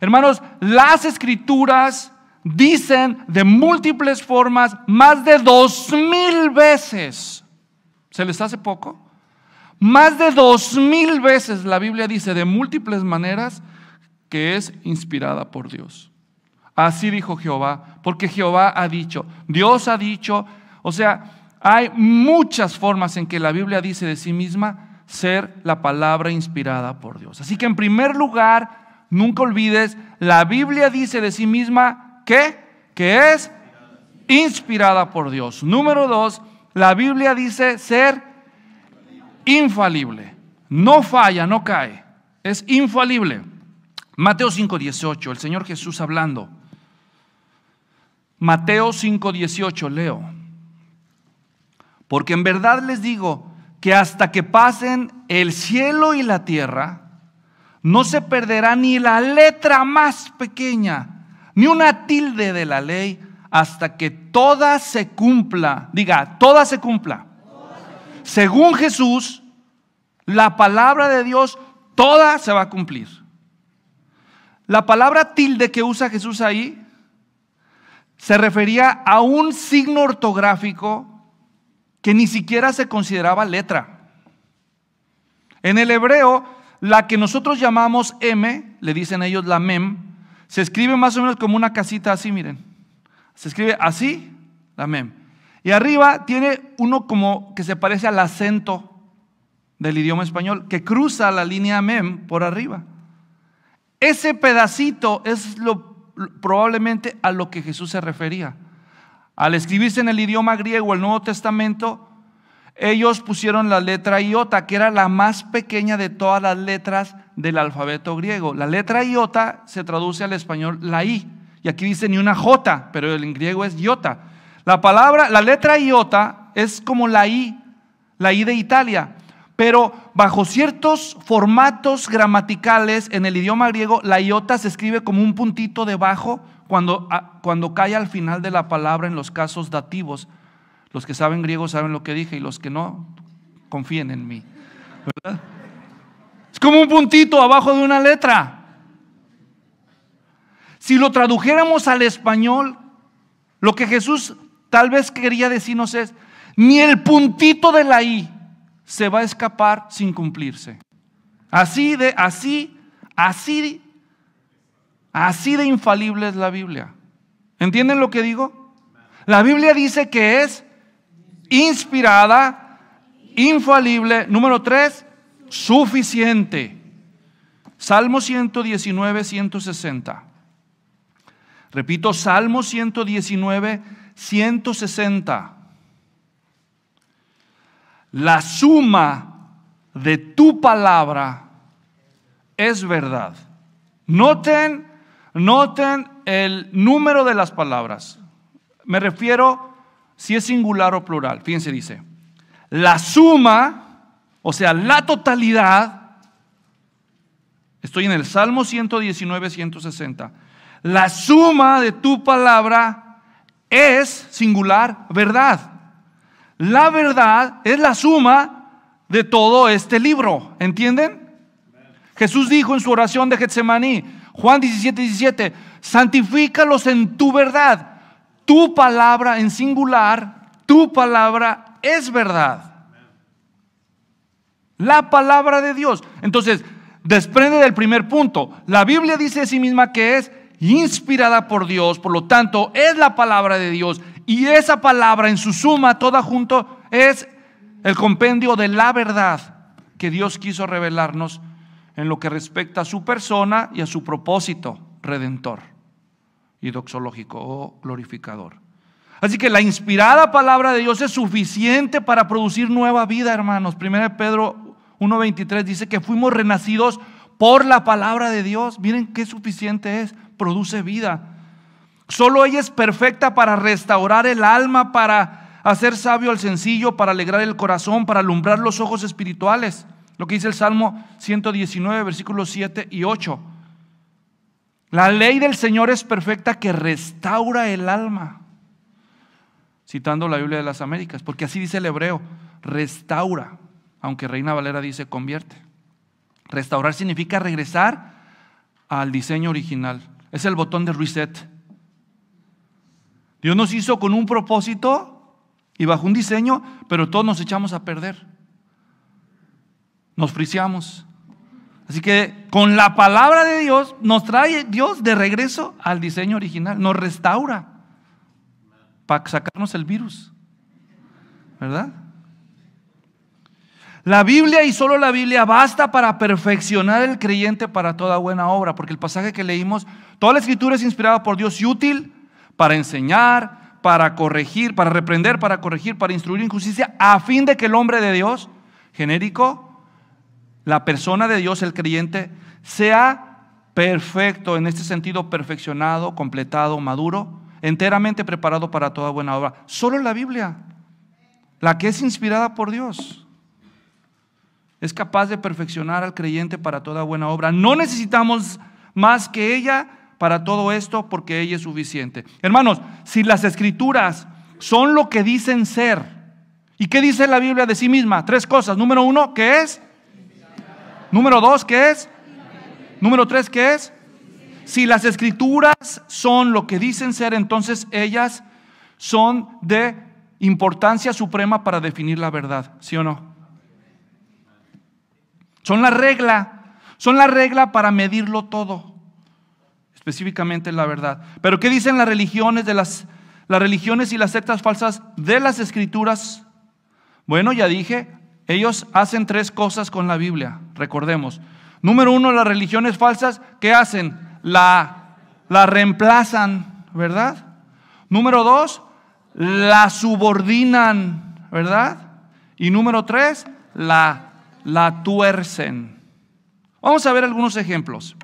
Speaker 1: Hermanos, las escrituras dicen de múltiples formas más de dos mil veces. ¿Se les hace poco? Más de dos mil veces la Biblia dice de múltiples maneras que es inspirada por Dios. Así dijo Jehová, porque Jehová ha dicho, Dios ha dicho, o sea, hay muchas formas en que la Biblia dice de sí misma ser la palabra inspirada por Dios. Así que en primer lugar, nunca olvides, la Biblia dice de sí misma que, que es inspirada por Dios. Número dos, la Biblia dice ser infalible. No falla, no cae. Es infalible. Mateo 5:18, el Señor Jesús hablando. Mateo 5:18, leo. Porque en verdad les digo que hasta que pasen el cielo y la tierra, no se perderá ni la letra más pequeña, ni una tilde de la ley, hasta que toda se cumpla. Diga, toda se cumpla. Según Jesús, la palabra de Dios, toda se va a cumplir. La palabra tilde que usa Jesús ahí se refería a un signo ortográfico que ni siquiera se consideraba letra. En el hebreo, la que nosotros llamamos M, le dicen ellos la mem, se escribe más o menos como una casita así, miren. Se escribe así, la mem. Y arriba tiene uno como que se parece al acento del idioma español, que cruza la línea mem por arriba. Ese pedacito es lo, probablemente a lo que Jesús se refería. Al escribirse en el idioma griego el Nuevo Testamento, ellos pusieron la letra iota, que era la más pequeña de todas las letras del alfabeto griego. La letra iota se traduce al español la i, y aquí dice ni una j, pero en griego es iota. La palabra, la letra iota es como la i, la i de Italia, pero bajo ciertos formatos gramaticales en el idioma griego, la iota se escribe como un puntito debajo cuando, cuando cae al final de la palabra en los casos dativos. Los que saben griego saben lo que dije y los que no, confíen en mí. Es como un puntito abajo de una letra. Si lo tradujéramos al español, lo que Jesús tal vez quería decirnos es, ni el puntito de la I, se va a escapar sin cumplirse. Así de, así, así, así de infalible es la Biblia. ¿Entienden lo que digo? La Biblia dice que es inspirada, infalible. Número tres, suficiente. Salmo 119, 160. Repito, Salmo 119, 160 la suma de tu palabra es verdad. Noten, noten el número de las palabras. Me refiero si es singular o plural. Fíjense, dice, la suma, o sea, la totalidad, estoy en el Salmo 119, 160, la suma de tu palabra es singular verdad. La verdad es la suma de todo este libro. ¿Entienden? Jesús dijo en su oración de Getsemaní, Juan 17, 17, santifícalos en tu verdad. Tu palabra en singular, tu palabra es verdad. La palabra de Dios. Entonces, desprende del primer punto. La Biblia dice de sí misma que es inspirada por Dios, por lo tanto, es la palabra de Dios, y esa palabra en su suma, toda junto, es el compendio de la verdad que Dios quiso revelarnos en lo que respecta a su persona y a su propósito redentor y doxológico o glorificador. Así que la inspirada palabra de Dios es suficiente para producir nueva vida, hermanos. Primera Pedro 1.23 dice que fuimos renacidos por la palabra de Dios. Miren qué suficiente es, produce vida. Solo ella es perfecta para restaurar el alma, para hacer sabio al sencillo, para alegrar el corazón, para alumbrar los ojos espirituales. Lo que dice el Salmo 119, versículos 7 y 8. La ley del Señor es perfecta que restaura el alma. Citando la Biblia de las Américas, porque así dice el hebreo, restaura, aunque Reina Valera dice convierte. Restaurar significa regresar al diseño original. Es el botón de reset Dios nos hizo con un propósito y bajo un diseño, pero todos nos echamos a perder. Nos friseamos. Así que con la palabra de Dios nos trae Dios de regreso al diseño original, nos restaura para sacarnos el virus. ¿Verdad? La Biblia y solo la Biblia basta para perfeccionar el creyente para toda buena obra, porque el pasaje que leímos, toda la escritura es inspirada por Dios y útil para enseñar, para corregir, para reprender, para corregir, para instruir injusticia, a fin de que el hombre de Dios, genérico, la persona de Dios, el creyente, sea perfecto, en este sentido, perfeccionado, completado, maduro, enteramente preparado para toda buena obra. Solo la Biblia, la que es inspirada por Dios, es capaz de perfeccionar al creyente para toda buena obra. No necesitamos más que ella para todo esto porque ella es suficiente. Hermanos, si las escrituras son lo que dicen ser, ¿y qué dice la Biblia de sí misma? Tres cosas. Número uno, ¿qué es? Número dos, ¿qué es? Número tres, ¿qué es? Si las escrituras son lo que dicen ser, entonces ellas son de importancia suprema para definir la verdad, ¿sí o no? Son la regla, son la regla para medirlo todo específicamente la verdad. Pero ¿qué dicen las religiones de las, las religiones y las sectas falsas de las escrituras? Bueno, ya dije, ellos hacen tres cosas con la Biblia, recordemos. Número uno, las religiones falsas, ¿qué hacen? La, la reemplazan, ¿verdad? Número dos, la subordinan, ¿verdad? Y número tres, la, la tuercen. Vamos a ver algunos ejemplos.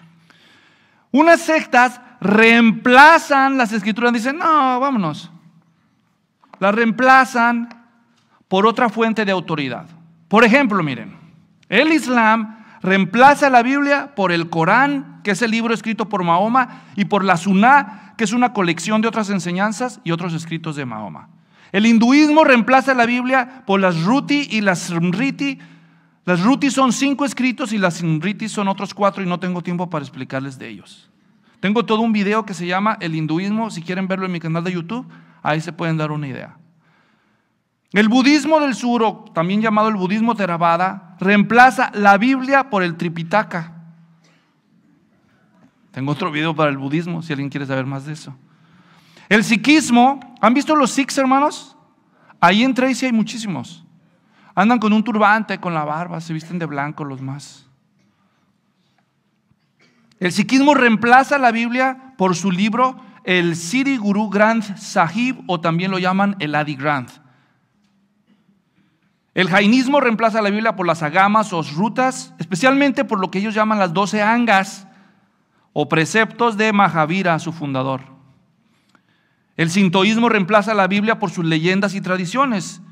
Speaker 1: Unas sectas reemplazan las escrituras, dicen, no, vámonos. Las reemplazan por otra fuente de autoridad. Por ejemplo, miren, el Islam reemplaza la Biblia por el Corán, que es el libro escrito por Mahoma, y por la Suná, que es una colección de otras enseñanzas y otros escritos de Mahoma. El hinduismo reemplaza la Biblia por las Ruti y las Smriti, las rutis son cinco escritos y las sinritis son otros cuatro y no tengo tiempo para explicarles de ellos. Tengo todo un video que se llama El hinduismo, si quieren verlo en mi canal de YouTube, ahí se pueden dar una idea. El budismo del sur, también llamado el budismo Theravada, reemplaza la Biblia por el Tripitaka. Tengo otro video para el budismo, si alguien quiere saber más de eso. El sikhismo, ¿han visto los sikhs, hermanos? Ahí en Tracy hay muchísimos. Andan con un turbante, con la barba, se visten de blanco los más. El sikhismo reemplaza la Biblia por su libro el Siri Guru Granth Sahib o también lo llaman el Adi Granth. El jainismo reemplaza la Biblia por las agamas o rutas, especialmente por lo que ellos llaman las doce angas o preceptos de Mahavira, su fundador. El sintoísmo reemplaza la Biblia por sus leyendas y tradiciones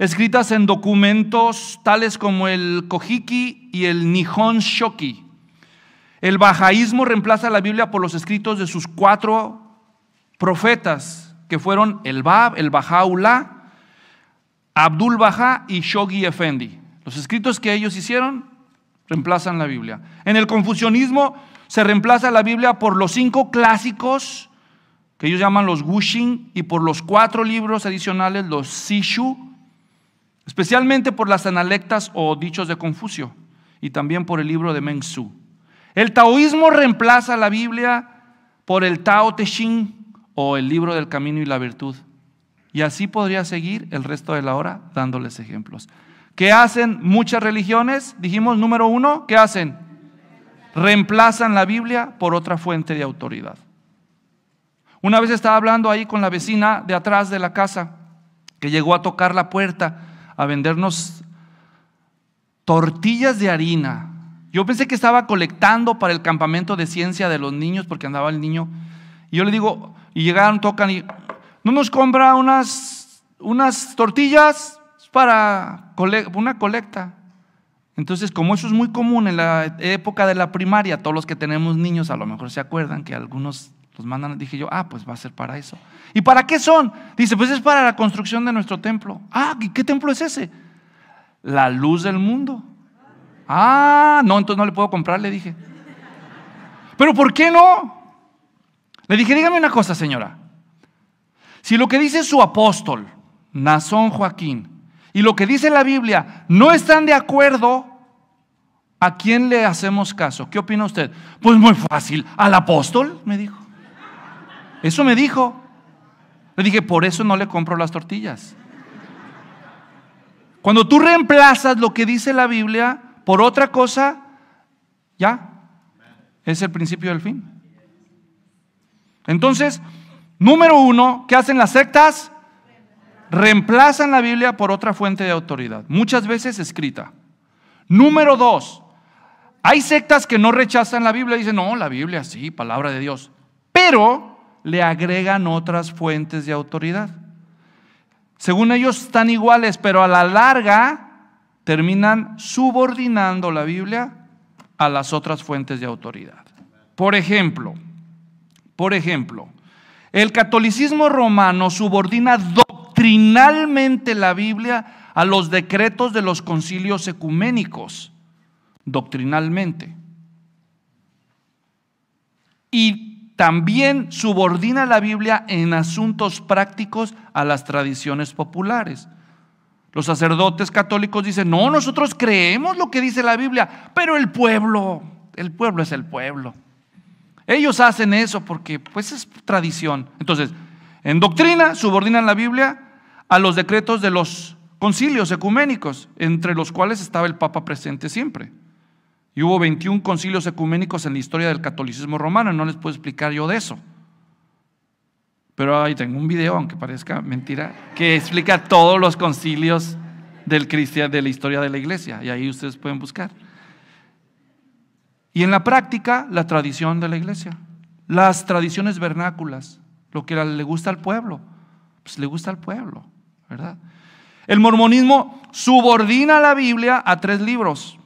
Speaker 1: escritas en documentos tales como el Kojiki y el Nihon Shoki. El bajaísmo reemplaza la Biblia por los escritos de sus cuatro profetas, que fueron el Bab, el Baha'u'llah, Abdul Baha y Shoghi Effendi. Los escritos que ellos hicieron reemplazan la Biblia. En el confucianismo se reemplaza la Biblia por los cinco clásicos que ellos llaman los Wuxing y por los cuatro libros adicionales, los Sishu, especialmente por las analectas o dichos de Confucio y también por el libro de Meng Su. El taoísmo reemplaza la Biblia por el Tao Te Ching o el libro del camino y la virtud. Y así podría seguir el resto de la hora dándoles ejemplos. ¿Qué hacen muchas religiones? Dijimos número uno, ¿qué hacen? Reemplazan la Biblia por otra fuente de autoridad. Una vez estaba hablando ahí con la vecina de atrás de la casa, que llegó a tocar la puerta a vendernos tortillas de harina. Yo pensé que estaba colectando para el campamento de ciencia de los niños porque andaba el niño. Y yo le digo, y llegaron, tocan y, ¿no nos compra unas, unas tortillas para una colecta? Entonces, como eso es muy común en la época de la primaria, todos los que tenemos niños a lo mejor se acuerdan que algunos pues, mandan, dije yo, ah, pues va a ser para eso. ¿Y para qué son? Dice, pues es para la construcción de nuestro templo. Ah, ¿qué templo es ese? La luz del mundo. Ah, no, entonces no le puedo comprar, le dije. Pero ¿por qué no? Le dije, dígame una cosa, señora. Si lo que dice su apóstol, Nazón Joaquín, y lo que dice la Biblia no están de acuerdo, ¿a quién le hacemos caso? ¿Qué opina usted? Pues muy fácil, al apóstol, me dijo. Eso me dijo. Le dije, por eso no le compro las tortillas. Cuando tú reemplazas lo que dice la Biblia por otra cosa, ya es el principio del fin. Entonces, número uno, ¿qué hacen las sectas? Reemplazan la Biblia por otra fuente de autoridad, muchas veces escrita. Número dos, hay sectas que no rechazan la Biblia, dicen, no, la Biblia sí, palabra de Dios. Pero le agregan otras fuentes de autoridad. Según ellos están iguales, pero a la larga terminan subordinando la Biblia a las otras fuentes de autoridad. Por ejemplo, por ejemplo, el catolicismo romano subordina doctrinalmente la Biblia a los decretos de los concilios ecuménicos, doctrinalmente. Y también subordina la Biblia en asuntos prácticos a las tradiciones populares. Los sacerdotes católicos dicen, no, nosotros creemos lo que dice la Biblia, pero el pueblo, el pueblo es el pueblo. Ellos hacen eso porque pues es tradición. Entonces, en doctrina subordinan la Biblia a los decretos de los concilios ecuménicos, entre los cuales estaba el Papa presente siempre. Y hubo 21 concilios ecuménicos en la historia del catolicismo romano, no les puedo explicar yo de eso. Pero ahí tengo un video, aunque parezca mentira, que explica todos los concilios del de la historia de la iglesia, y ahí ustedes pueden buscar. Y en la práctica, la tradición de la iglesia, las tradiciones vernáculas, lo que le gusta al pueblo, pues le gusta al pueblo, ¿verdad? El mormonismo subordina la Biblia a tres libros,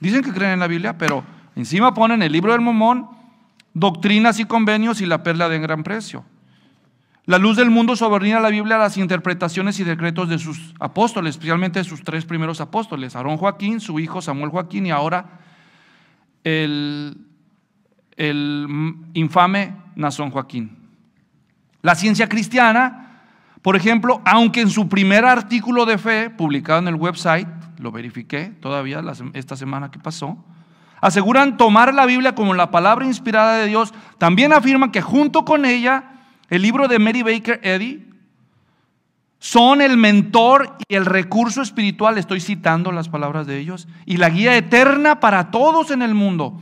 Speaker 1: Dicen que creen en la Biblia, pero encima ponen el libro del momón, doctrinas y convenios y la perla de gran precio. La luz del mundo a la Biblia a las interpretaciones y decretos de sus apóstoles, especialmente de sus tres primeros apóstoles, Aarón Joaquín, su hijo Samuel Joaquín y ahora el, el infame Nazón Joaquín. La ciencia cristiana, por ejemplo, aunque en su primer artículo de fe, publicado en el website, lo verifiqué todavía esta semana que pasó, aseguran tomar la Biblia como la palabra inspirada de Dios, también afirman que junto con ella el libro de Mary Baker Eddy son el mentor y el recurso espiritual, estoy citando las palabras de ellos, y la guía eterna para todos en el mundo.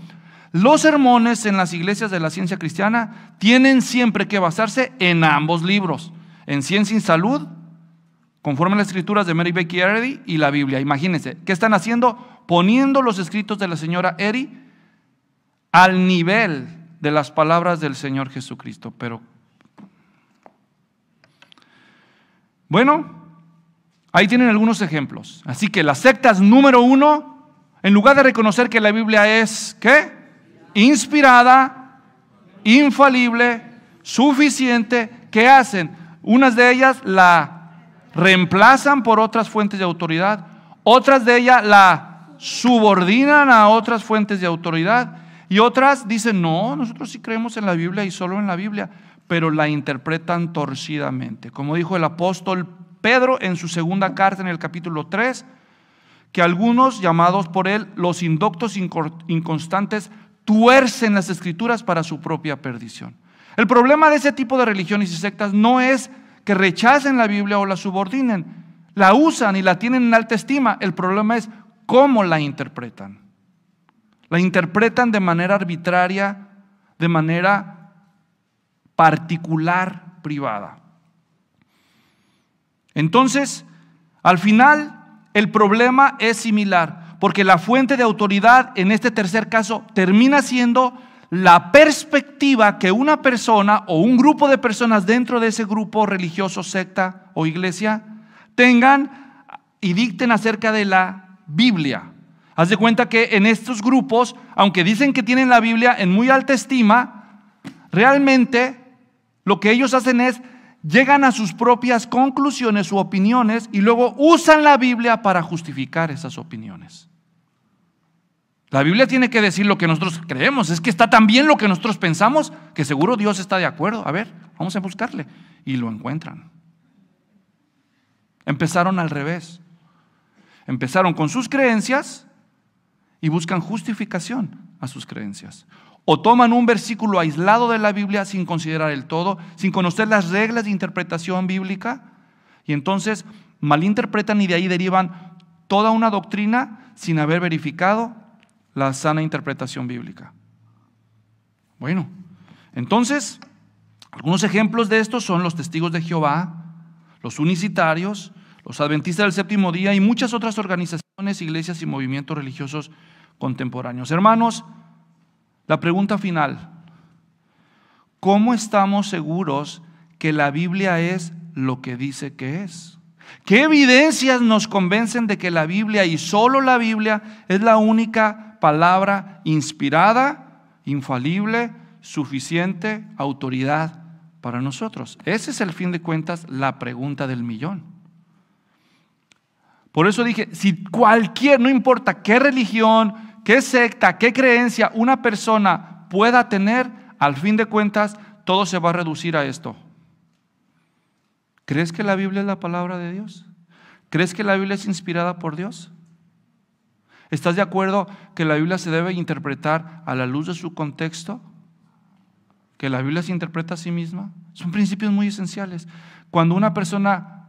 Speaker 1: Los sermones en las iglesias de la ciencia cristiana tienen siempre que basarse en ambos libros, en Ciencia y Salud conforme a las escrituras de Mary Becky Eddy y la Biblia. Imagínense, ¿qué están haciendo? Poniendo los escritos de la señora Eddy al nivel de las palabras del Señor Jesucristo. Pero, bueno, ahí tienen algunos ejemplos. Así que las sectas número uno, en lugar de reconocer que la Biblia es, ¿qué? Inspirada, infalible, suficiente, ¿qué hacen? Unas de ellas la reemplazan por otras fuentes de autoridad. Otras de ellas la subordinan a otras fuentes de autoridad. Y otras dicen, no, nosotros sí creemos en la Biblia y solo en la Biblia, pero la interpretan torcidamente. Como dijo el apóstol Pedro en su segunda carta en el capítulo 3, que algunos llamados por él, los indoctos inconstantes, tuercen las escrituras para su propia perdición. El problema de ese tipo de religiones y sectas no es que rechacen la Biblia o la subordinen. La usan y la tienen en alta estima. El problema es cómo la interpretan. La interpretan de manera arbitraria, de manera particular, privada. Entonces, al final, el problema es similar, porque la fuente de autoridad en este tercer caso termina siendo la perspectiva que una persona o un grupo de personas dentro de ese grupo religioso, secta o iglesia tengan y dicten acerca de la Biblia. Haz de cuenta que en estos grupos, aunque dicen que tienen la Biblia en muy alta estima, realmente lo que ellos hacen es llegan a sus propias conclusiones u opiniones y luego usan la Biblia para justificar esas opiniones. La Biblia tiene que decir lo que nosotros creemos. Es que está tan bien lo que nosotros pensamos que seguro Dios está de acuerdo. A ver, vamos a buscarle. Y lo encuentran. Empezaron al revés. Empezaron con sus creencias y buscan justificación a sus creencias. O toman un versículo aislado de la Biblia sin considerar el todo, sin conocer las reglas de interpretación bíblica. Y entonces malinterpretan y de ahí derivan toda una doctrina sin haber verificado la sana interpretación bíblica. Bueno, entonces, algunos ejemplos de estos son los testigos de Jehová, los unicitarios, los adventistas del séptimo día y muchas otras organizaciones, iglesias y movimientos religiosos contemporáneos. Hermanos, la pregunta final, ¿cómo estamos seguros que la Biblia es lo que dice que es? ¿Qué evidencias nos convencen de que la Biblia y solo la Biblia es la única palabra inspirada, infalible, suficiente autoridad para nosotros. Ese es el fin de cuentas la pregunta del millón. Por eso dije, si cualquier, no importa qué religión, qué secta, qué creencia una persona pueda tener, al fin de cuentas todo se va a reducir a esto. ¿Crees que la Biblia es la palabra de Dios? ¿Crees que la Biblia es inspirada por Dios? ¿Estás de acuerdo que la Biblia se debe interpretar a la luz de su contexto? ¿Que la Biblia se interpreta a sí misma? Son principios muy esenciales. Cuando una persona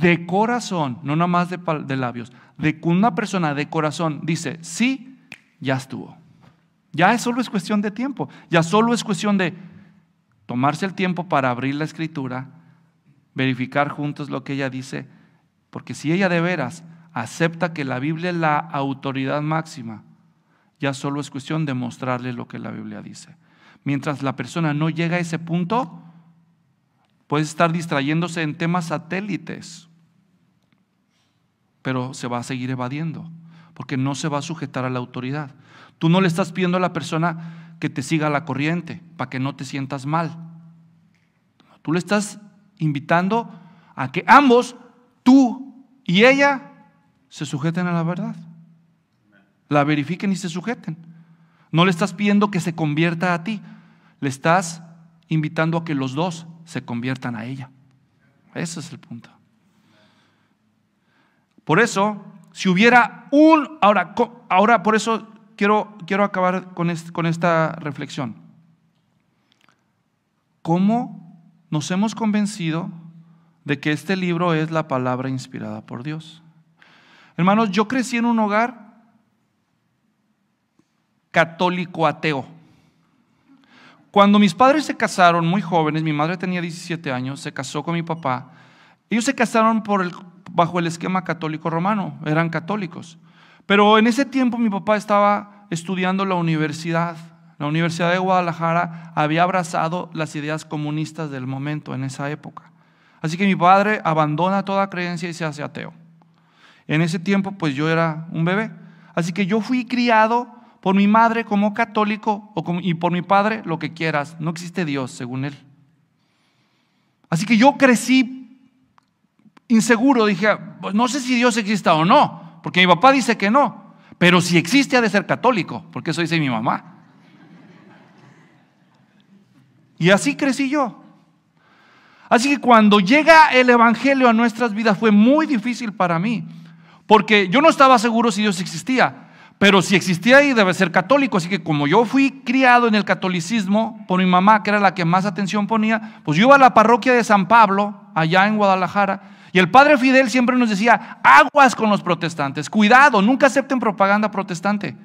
Speaker 1: de corazón, no nada más de, labios, de una persona de corazón dice, sí, ya estuvo. Ya solo es cuestión de tiempo, ya solo es cuestión de tomarse el tiempo para abrir la escritura, verificar juntos lo que ella dice, porque si ella de veras acepta que la Biblia es la autoridad máxima, ya solo es cuestión de mostrarle lo que la Biblia dice. Mientras la persona no llega a ese punto, puede estar distrayéndose en temas satélites, pero se va a seguir evadiendo, porque no se va a sujetar a la autoridad. Tú no le estás pidiendo a la persona que te siga la corriente, para que no te sientas mal. Tú le estás invitando a que ambos, tú y ella, se sujeten a la verdad. La verifiquen y se sujeten. No le estás pidiendo que se convierta a ti, le estás invitando a que los dos se conviertan a ella. Ese es el punto. Por eso, si hubiera un... Ahora, ahora por eso quiero, quiero acabar con, con esta reflexión. ¿Cómo nos hemos convencido de que este libro es la palabra inspirada por Dios? Hermanos, yo crecí en un hogar católico ateo. Cuando mis padres se casaron muy jóvenes, mi madre tenía 17 años, se casó con mi papá. Ellos se casaron bajo el esquema católico romano, eran católicos. Pero en ese tiempo mi papá estaba estudiando la universidad. La Universidad de Guadalajara había abrazado las ideas comunistas del momento en esa época. Así que mi padre abandona toda creencia y se hace ateo. En ese tiempo pues yo era un bebé. Así que yo fui criado por mi madre como católico y por mi padre lo que quieras. No existe Dios según él. Así que yo crecí inseguro. Dije, pues, no sé si Dios exista o no, porque mi papá dice que no. Pero si existe ha de ser católico, porque eso dice mi mamá. Y así crecí yo. Así que cuando llega el Evangelio a nuestras vidas fue muy difícil para mí. Porque yo no estaba seguro si Dios existía, pero si existía y debe ser católico. Así que como yo fui criado en el catolicismo por mi mamá, que era la que más atención ponía, pues yo iba a la parroquia de San Pablo, allá en Guadalajara, y el padre Fidel siempre nos decía, aguas con los protestantes, cuidado, nunca acepten propaganda protestante.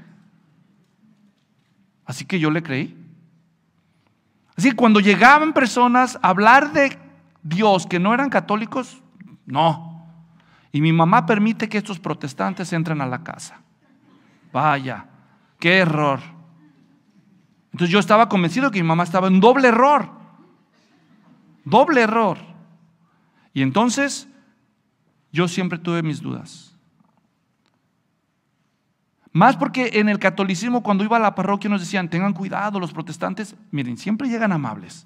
Speaker 1: Así que yo le creí. Así que cuando llegaban personas a hablar de Dios que no eran católicos, no, y mi mamá permite que estos protestantes entren a la casa. Vaya, qué error. Entonces yo estaba convencido que mi mamá estaba en doble error. Doble error. Y entonces yo siempre tuve mis dudas. Más porque en el catolicismo cuando iba a la parroquia nos decían, tengan cuidado, los protestantes, miren, siempre llegan amables.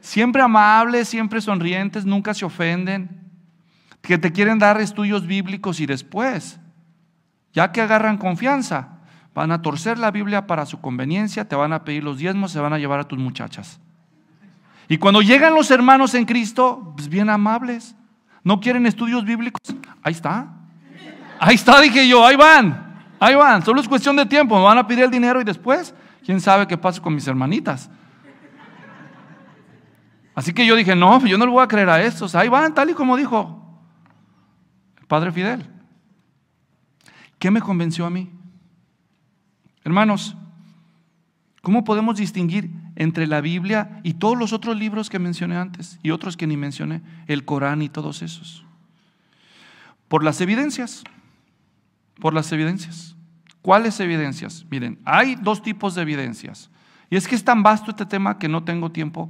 Speaker 1: Siempre amables, siempre sonrientes, nunca se ofenden que te quieren dar estudios bíblicos y después, ya que agarran confianza, van a torcer la Biblia para su conveniencia, te van a pedir los diezmos, se van a llevar a tus muchachas. Y cuando llegan los hermanos en Cristo, pues bien amables, no quieren estudios bíblicos, ahí está. Ahí está, dije yo, ahí van, ahí van, solo es cuestión de tiempo, me van a pedir el dinero y después, quién sabe qué pasa con mis hermanitas. Así que yo dije, no, pues, yo no le voy a creer a estos, ahí van, tal y como dijo, Padre Fidel. ¿Qué me convenció a mí? Hermanos, ¿cómo podemos distinguir entre la Biblia y todos los otros libros que mencioné antes y otros que ni mencioné, el Corán y todos esos? Por las evidencias, por las evidencias. ¿Cuáles evidencias? Miren, hay dos tipos de evidencias. Y es que es tan vasto este tema que no tengo tiempo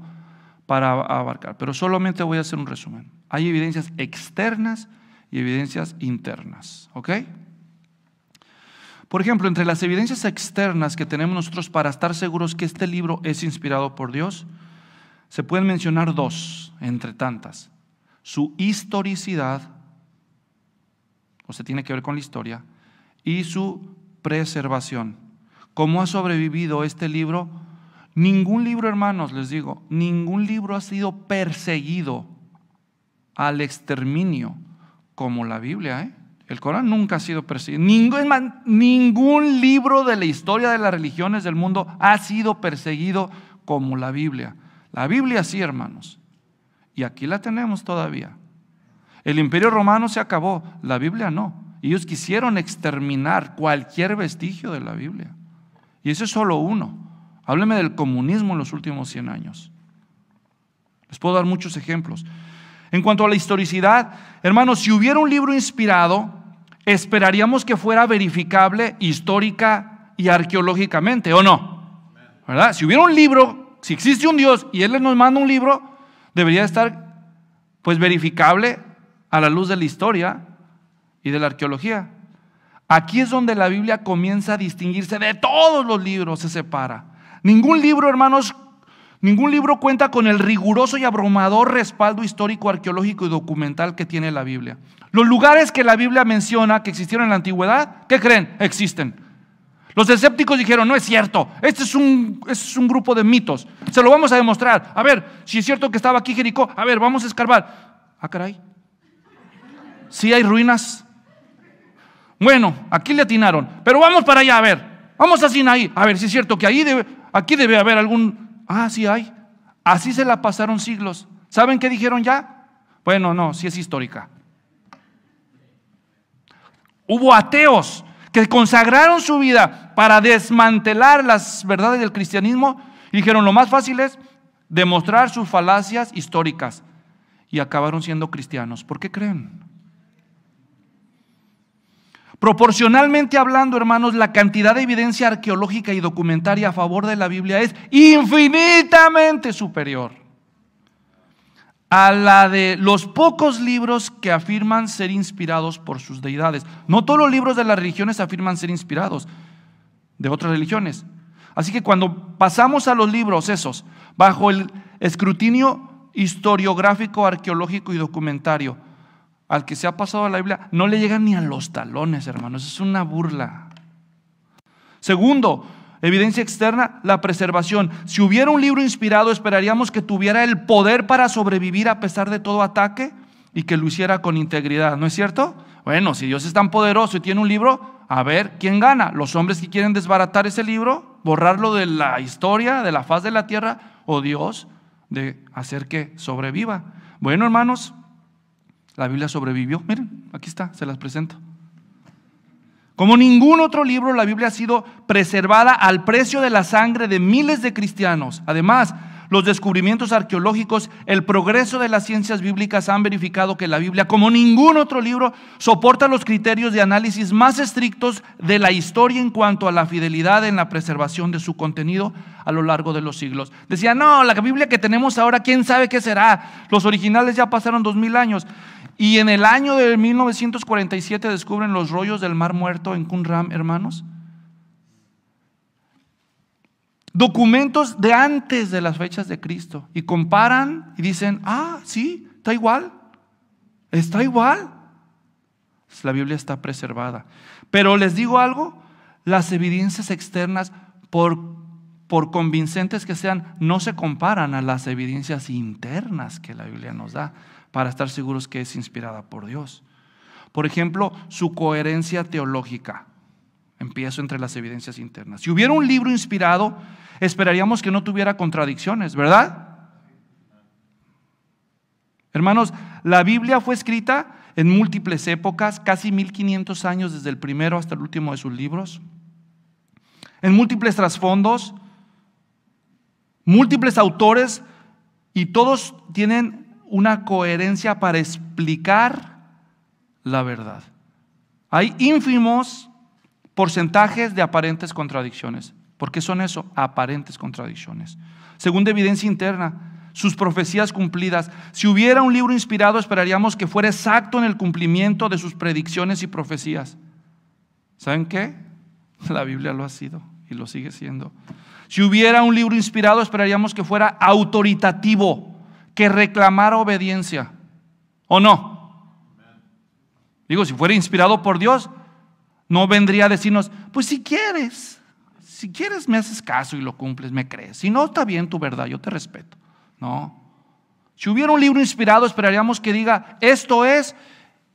Speaker 1: para abarcar, pero solamente voy a hacer un resumen. Hay evidencias externas y evidencias internas. ¿Ok? Por ejemplo, entre las evidencias externas que tenemos nosotros para estar seguros que este libro es inspirado por Dios, se pueden mencionar dos, entre tantas. Su historicidad, o se tiene que ver con la historia, y su preservación. ¿Cómo ha sobrevivido este libro? Ningún libro, hermanos, les digo, ningún libro ha sido perseguido al exterminio como la Biblia. ¿eh? El Corán nunca ha sido perseguido. Ningún, libro de la historia de las religiones del mundo ha sido perseguido como la Biblia. La Biblia sí, hermanos. Y aquí la tenemos todavía. El imperio romano se acabó, la Biblia no. Ellos quisieron exterminar cualquier vestigio de la Biblia. Y ese es solo uno. Hábleme del comunismo en los últimos 100 años. Les puedo dar muchos ejemplos. En cuanto a la historicidad, hermanos, si hubiera un libro inspirado, esperaríamos que fuera verificable histórica y arqueológicamente, ¿o no? ¿Verdad? Si hubiera un libro, si existe un Dios y Él nos manda un libro, debería estar pues verificable a la luz de la historia y de la arqueología. Aquí es donde la Biblia comienza a distinguirse de todos los libros, se separa. Ningún libro, hermanos, Ningún libro cuenta con el riguroso y abrumador respaldo histórico, arqueológico y documental que tiene la Biblia. Los lugares que la Biblia menciona que existieron en la antigüedad, ¿qué creen? Existen. Los escépticos dijeron, no es cierto, este es un, este es un grupo de mitos, se lo vamos a demostrar. A ver, si es cierto que estaba aquí Jericó, a ver, vamos a escarbar. Ah, caray, sí hay ruinas. Bueno, aquí le atinaron, pero vamos para allá, a ver, vamos a ahí. a ver si es cierto que ahí debe, aquí debe haber algún Ah, sí hay. Así se la pasaron siglos. ¿Saben qué dijeron ya? Bueno, no, sí es histórica. Hubo ateos que consagraron su vida para desmantelar las verdades del cristianismo y dijeron lo más fácil es demostrar sus falacias históricas y acabaron siendo cristianos. ¿Por qué creen? Proporcionalmente hablando, hermanos, la cantidad de evidencia arqueológica y documentaria a favor de la Biblia es infinitamente superior a la de los pocos libros que afirman ser inspirados por sus deidades. No todos los libros de las religiones afirman ser inspirados de otras religiones. Así que cuando pasamos a los libros esos, bajo el escrutinio historiográfico, arqueológico y documentario, al que se ha pasado la Biblia, no le llegan ni a los talones, hermanos. Es una burla. Segundo, evidencia externa, la preservación. Si hubiera un libro inspirado, esperaríamos que tuviera el poder para sobrevivir a pesar de todo ataque y que lo hiciera con integridad, ¿no es cierto? Bueno, si Dios es tan poderoso y tiene un libro, a ver, ¿quién gana? ¿Los hombres que quieren desbaratar ese libro, borrarlo de la historia, de la faz de la tierra, o Dios de hacer que sobreviva? Bueno, hermanos, la Biblia sobrevivió. Miren, aquí está, se las presento. Como ningún otro libro, la Biblia ha sido preservada al precio de la sangre de miles de cristianos. Además, los descubrimientos arqueológicos, el progreso de las ciencias bíblicas han verificado que la Biblia, como ningún otro libro, soporta los criterios de análisis más estrictos de la historia en cuanto a la fidelidad en la preservación de su contenido a lo largo de los siglos. Decía, no, la Biblia que tenemos ahora, ¿quién sabe qué será? Los originales ya pasaron dos mil años. Y en el año de 1947 descubren los rollos del Mar Muerto en Kunram, hermanos. Documentos de antes de las fechas de Cristo. Y comparan y dicen, ah, sí, está igual. Está igual. Pues la Biblia está preservada. Pero les digo algo, las evidencias externas, por, por, convincentes que sean, no se comparan a las evidencias internas que la Biblia nos da para estar seguros que es inspirada por Dios. Por ejemplo, su coherencia teológica. Empiezo entre las evidencias internas. Si hubiera un libro inspirado, esperaríamos que no tuviera contradicciones, ¿verdad? Hermanos, la Biblia fue escrita en múltiples épocas, casi 1500 años desde el primero hasta el último de sus libros, en múltiples trasfondos, múltiples autores, y todos tienen una coherencia para explicar la verdad. Hay ínfimos porcentajes de aparentes contradicciones. ¿Por qué son eso? Aparentes contradicciones. Según evidencia interna, sus profecías cumplidas. Si hubiera un libro inspirado, esperaríamos que fuera exacto en el cumplimiento de sus predicciones y profecías. ¿Saben qué? La Biblia lo ha sido y lo sigue siendo. Si hubiera un libro inspirado, esperaríamos que fuera autoritativo que reclamar obediencia. ¿O no? Digo, si fuera inspirado por Dios, no vendría a decirnos, pues si quieres, si quieres me haces caso y lo cumples, me crees. Si no, está bien tu verdad, yo te respeto. No. Si hubiera un libro inspirado, esperaríamos que diga, esto es,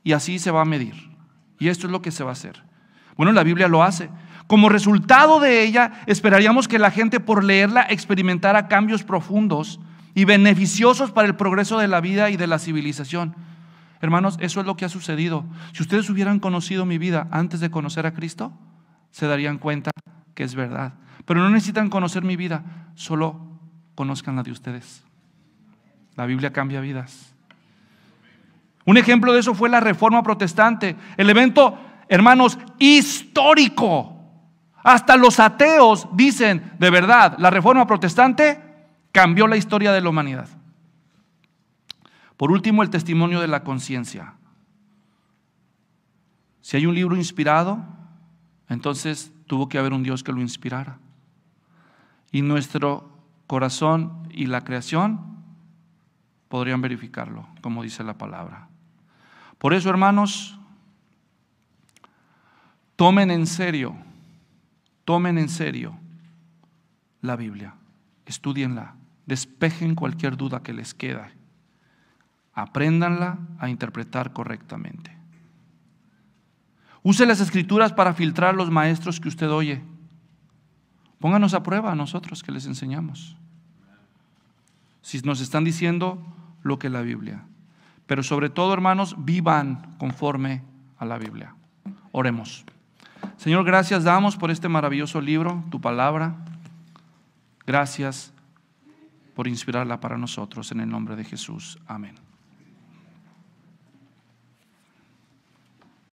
Speaker 1: y así se va a medir. Y esto es lo que se va a hacer. Bueno, la Biblia lo hace. Como resultado de ella, esperaríamos que la gente por leerla experimentara cambios profundos y beneficiosos para el progreso de la vida y de la civilización. Hermanos, eso es lo que ha sucedido. Si ustedes hubieran conocido mi vida antes de conocer a Cristo, se darían cuenta que es verdad. Pero no necesitan conocer mi vida, solo conozcan la de ustedes. La Biblia cambia vidas. Un ejemplo de eso fue la Reforma Protestante, el evento, hermanos, histórico. Hasta los ateos dicen, de verdad, la Reforma Protestante Cambió la historia de la humanidad. Por último, el testimonio de la conciencia. Si hay un libro inspirado, entonces tuvo que haber un Dios que lo inspirara. Y nuestro corazón y la creación podrían verificarlo, como dice la palabra. Por eso, hermanos, tomen en serio, tomen en serio la Biblia, estudienla, despejen cualquier duda que les queda, apréndanla a interpretar correctamente. Use las escrituras para filtrar los maestros que usted oye. Pónganos a prueba a nosotros que les enseñamos. Si nos están diciendo lo que la Biblia. Pero sobre todo, hermanos, vivan conforme a la Biblia. Oremos. Señor, gracias damos por este maravilloso libro, tu palabra. Gracias por inspirarla para nosotros. En el nombre de Jesús. Amén.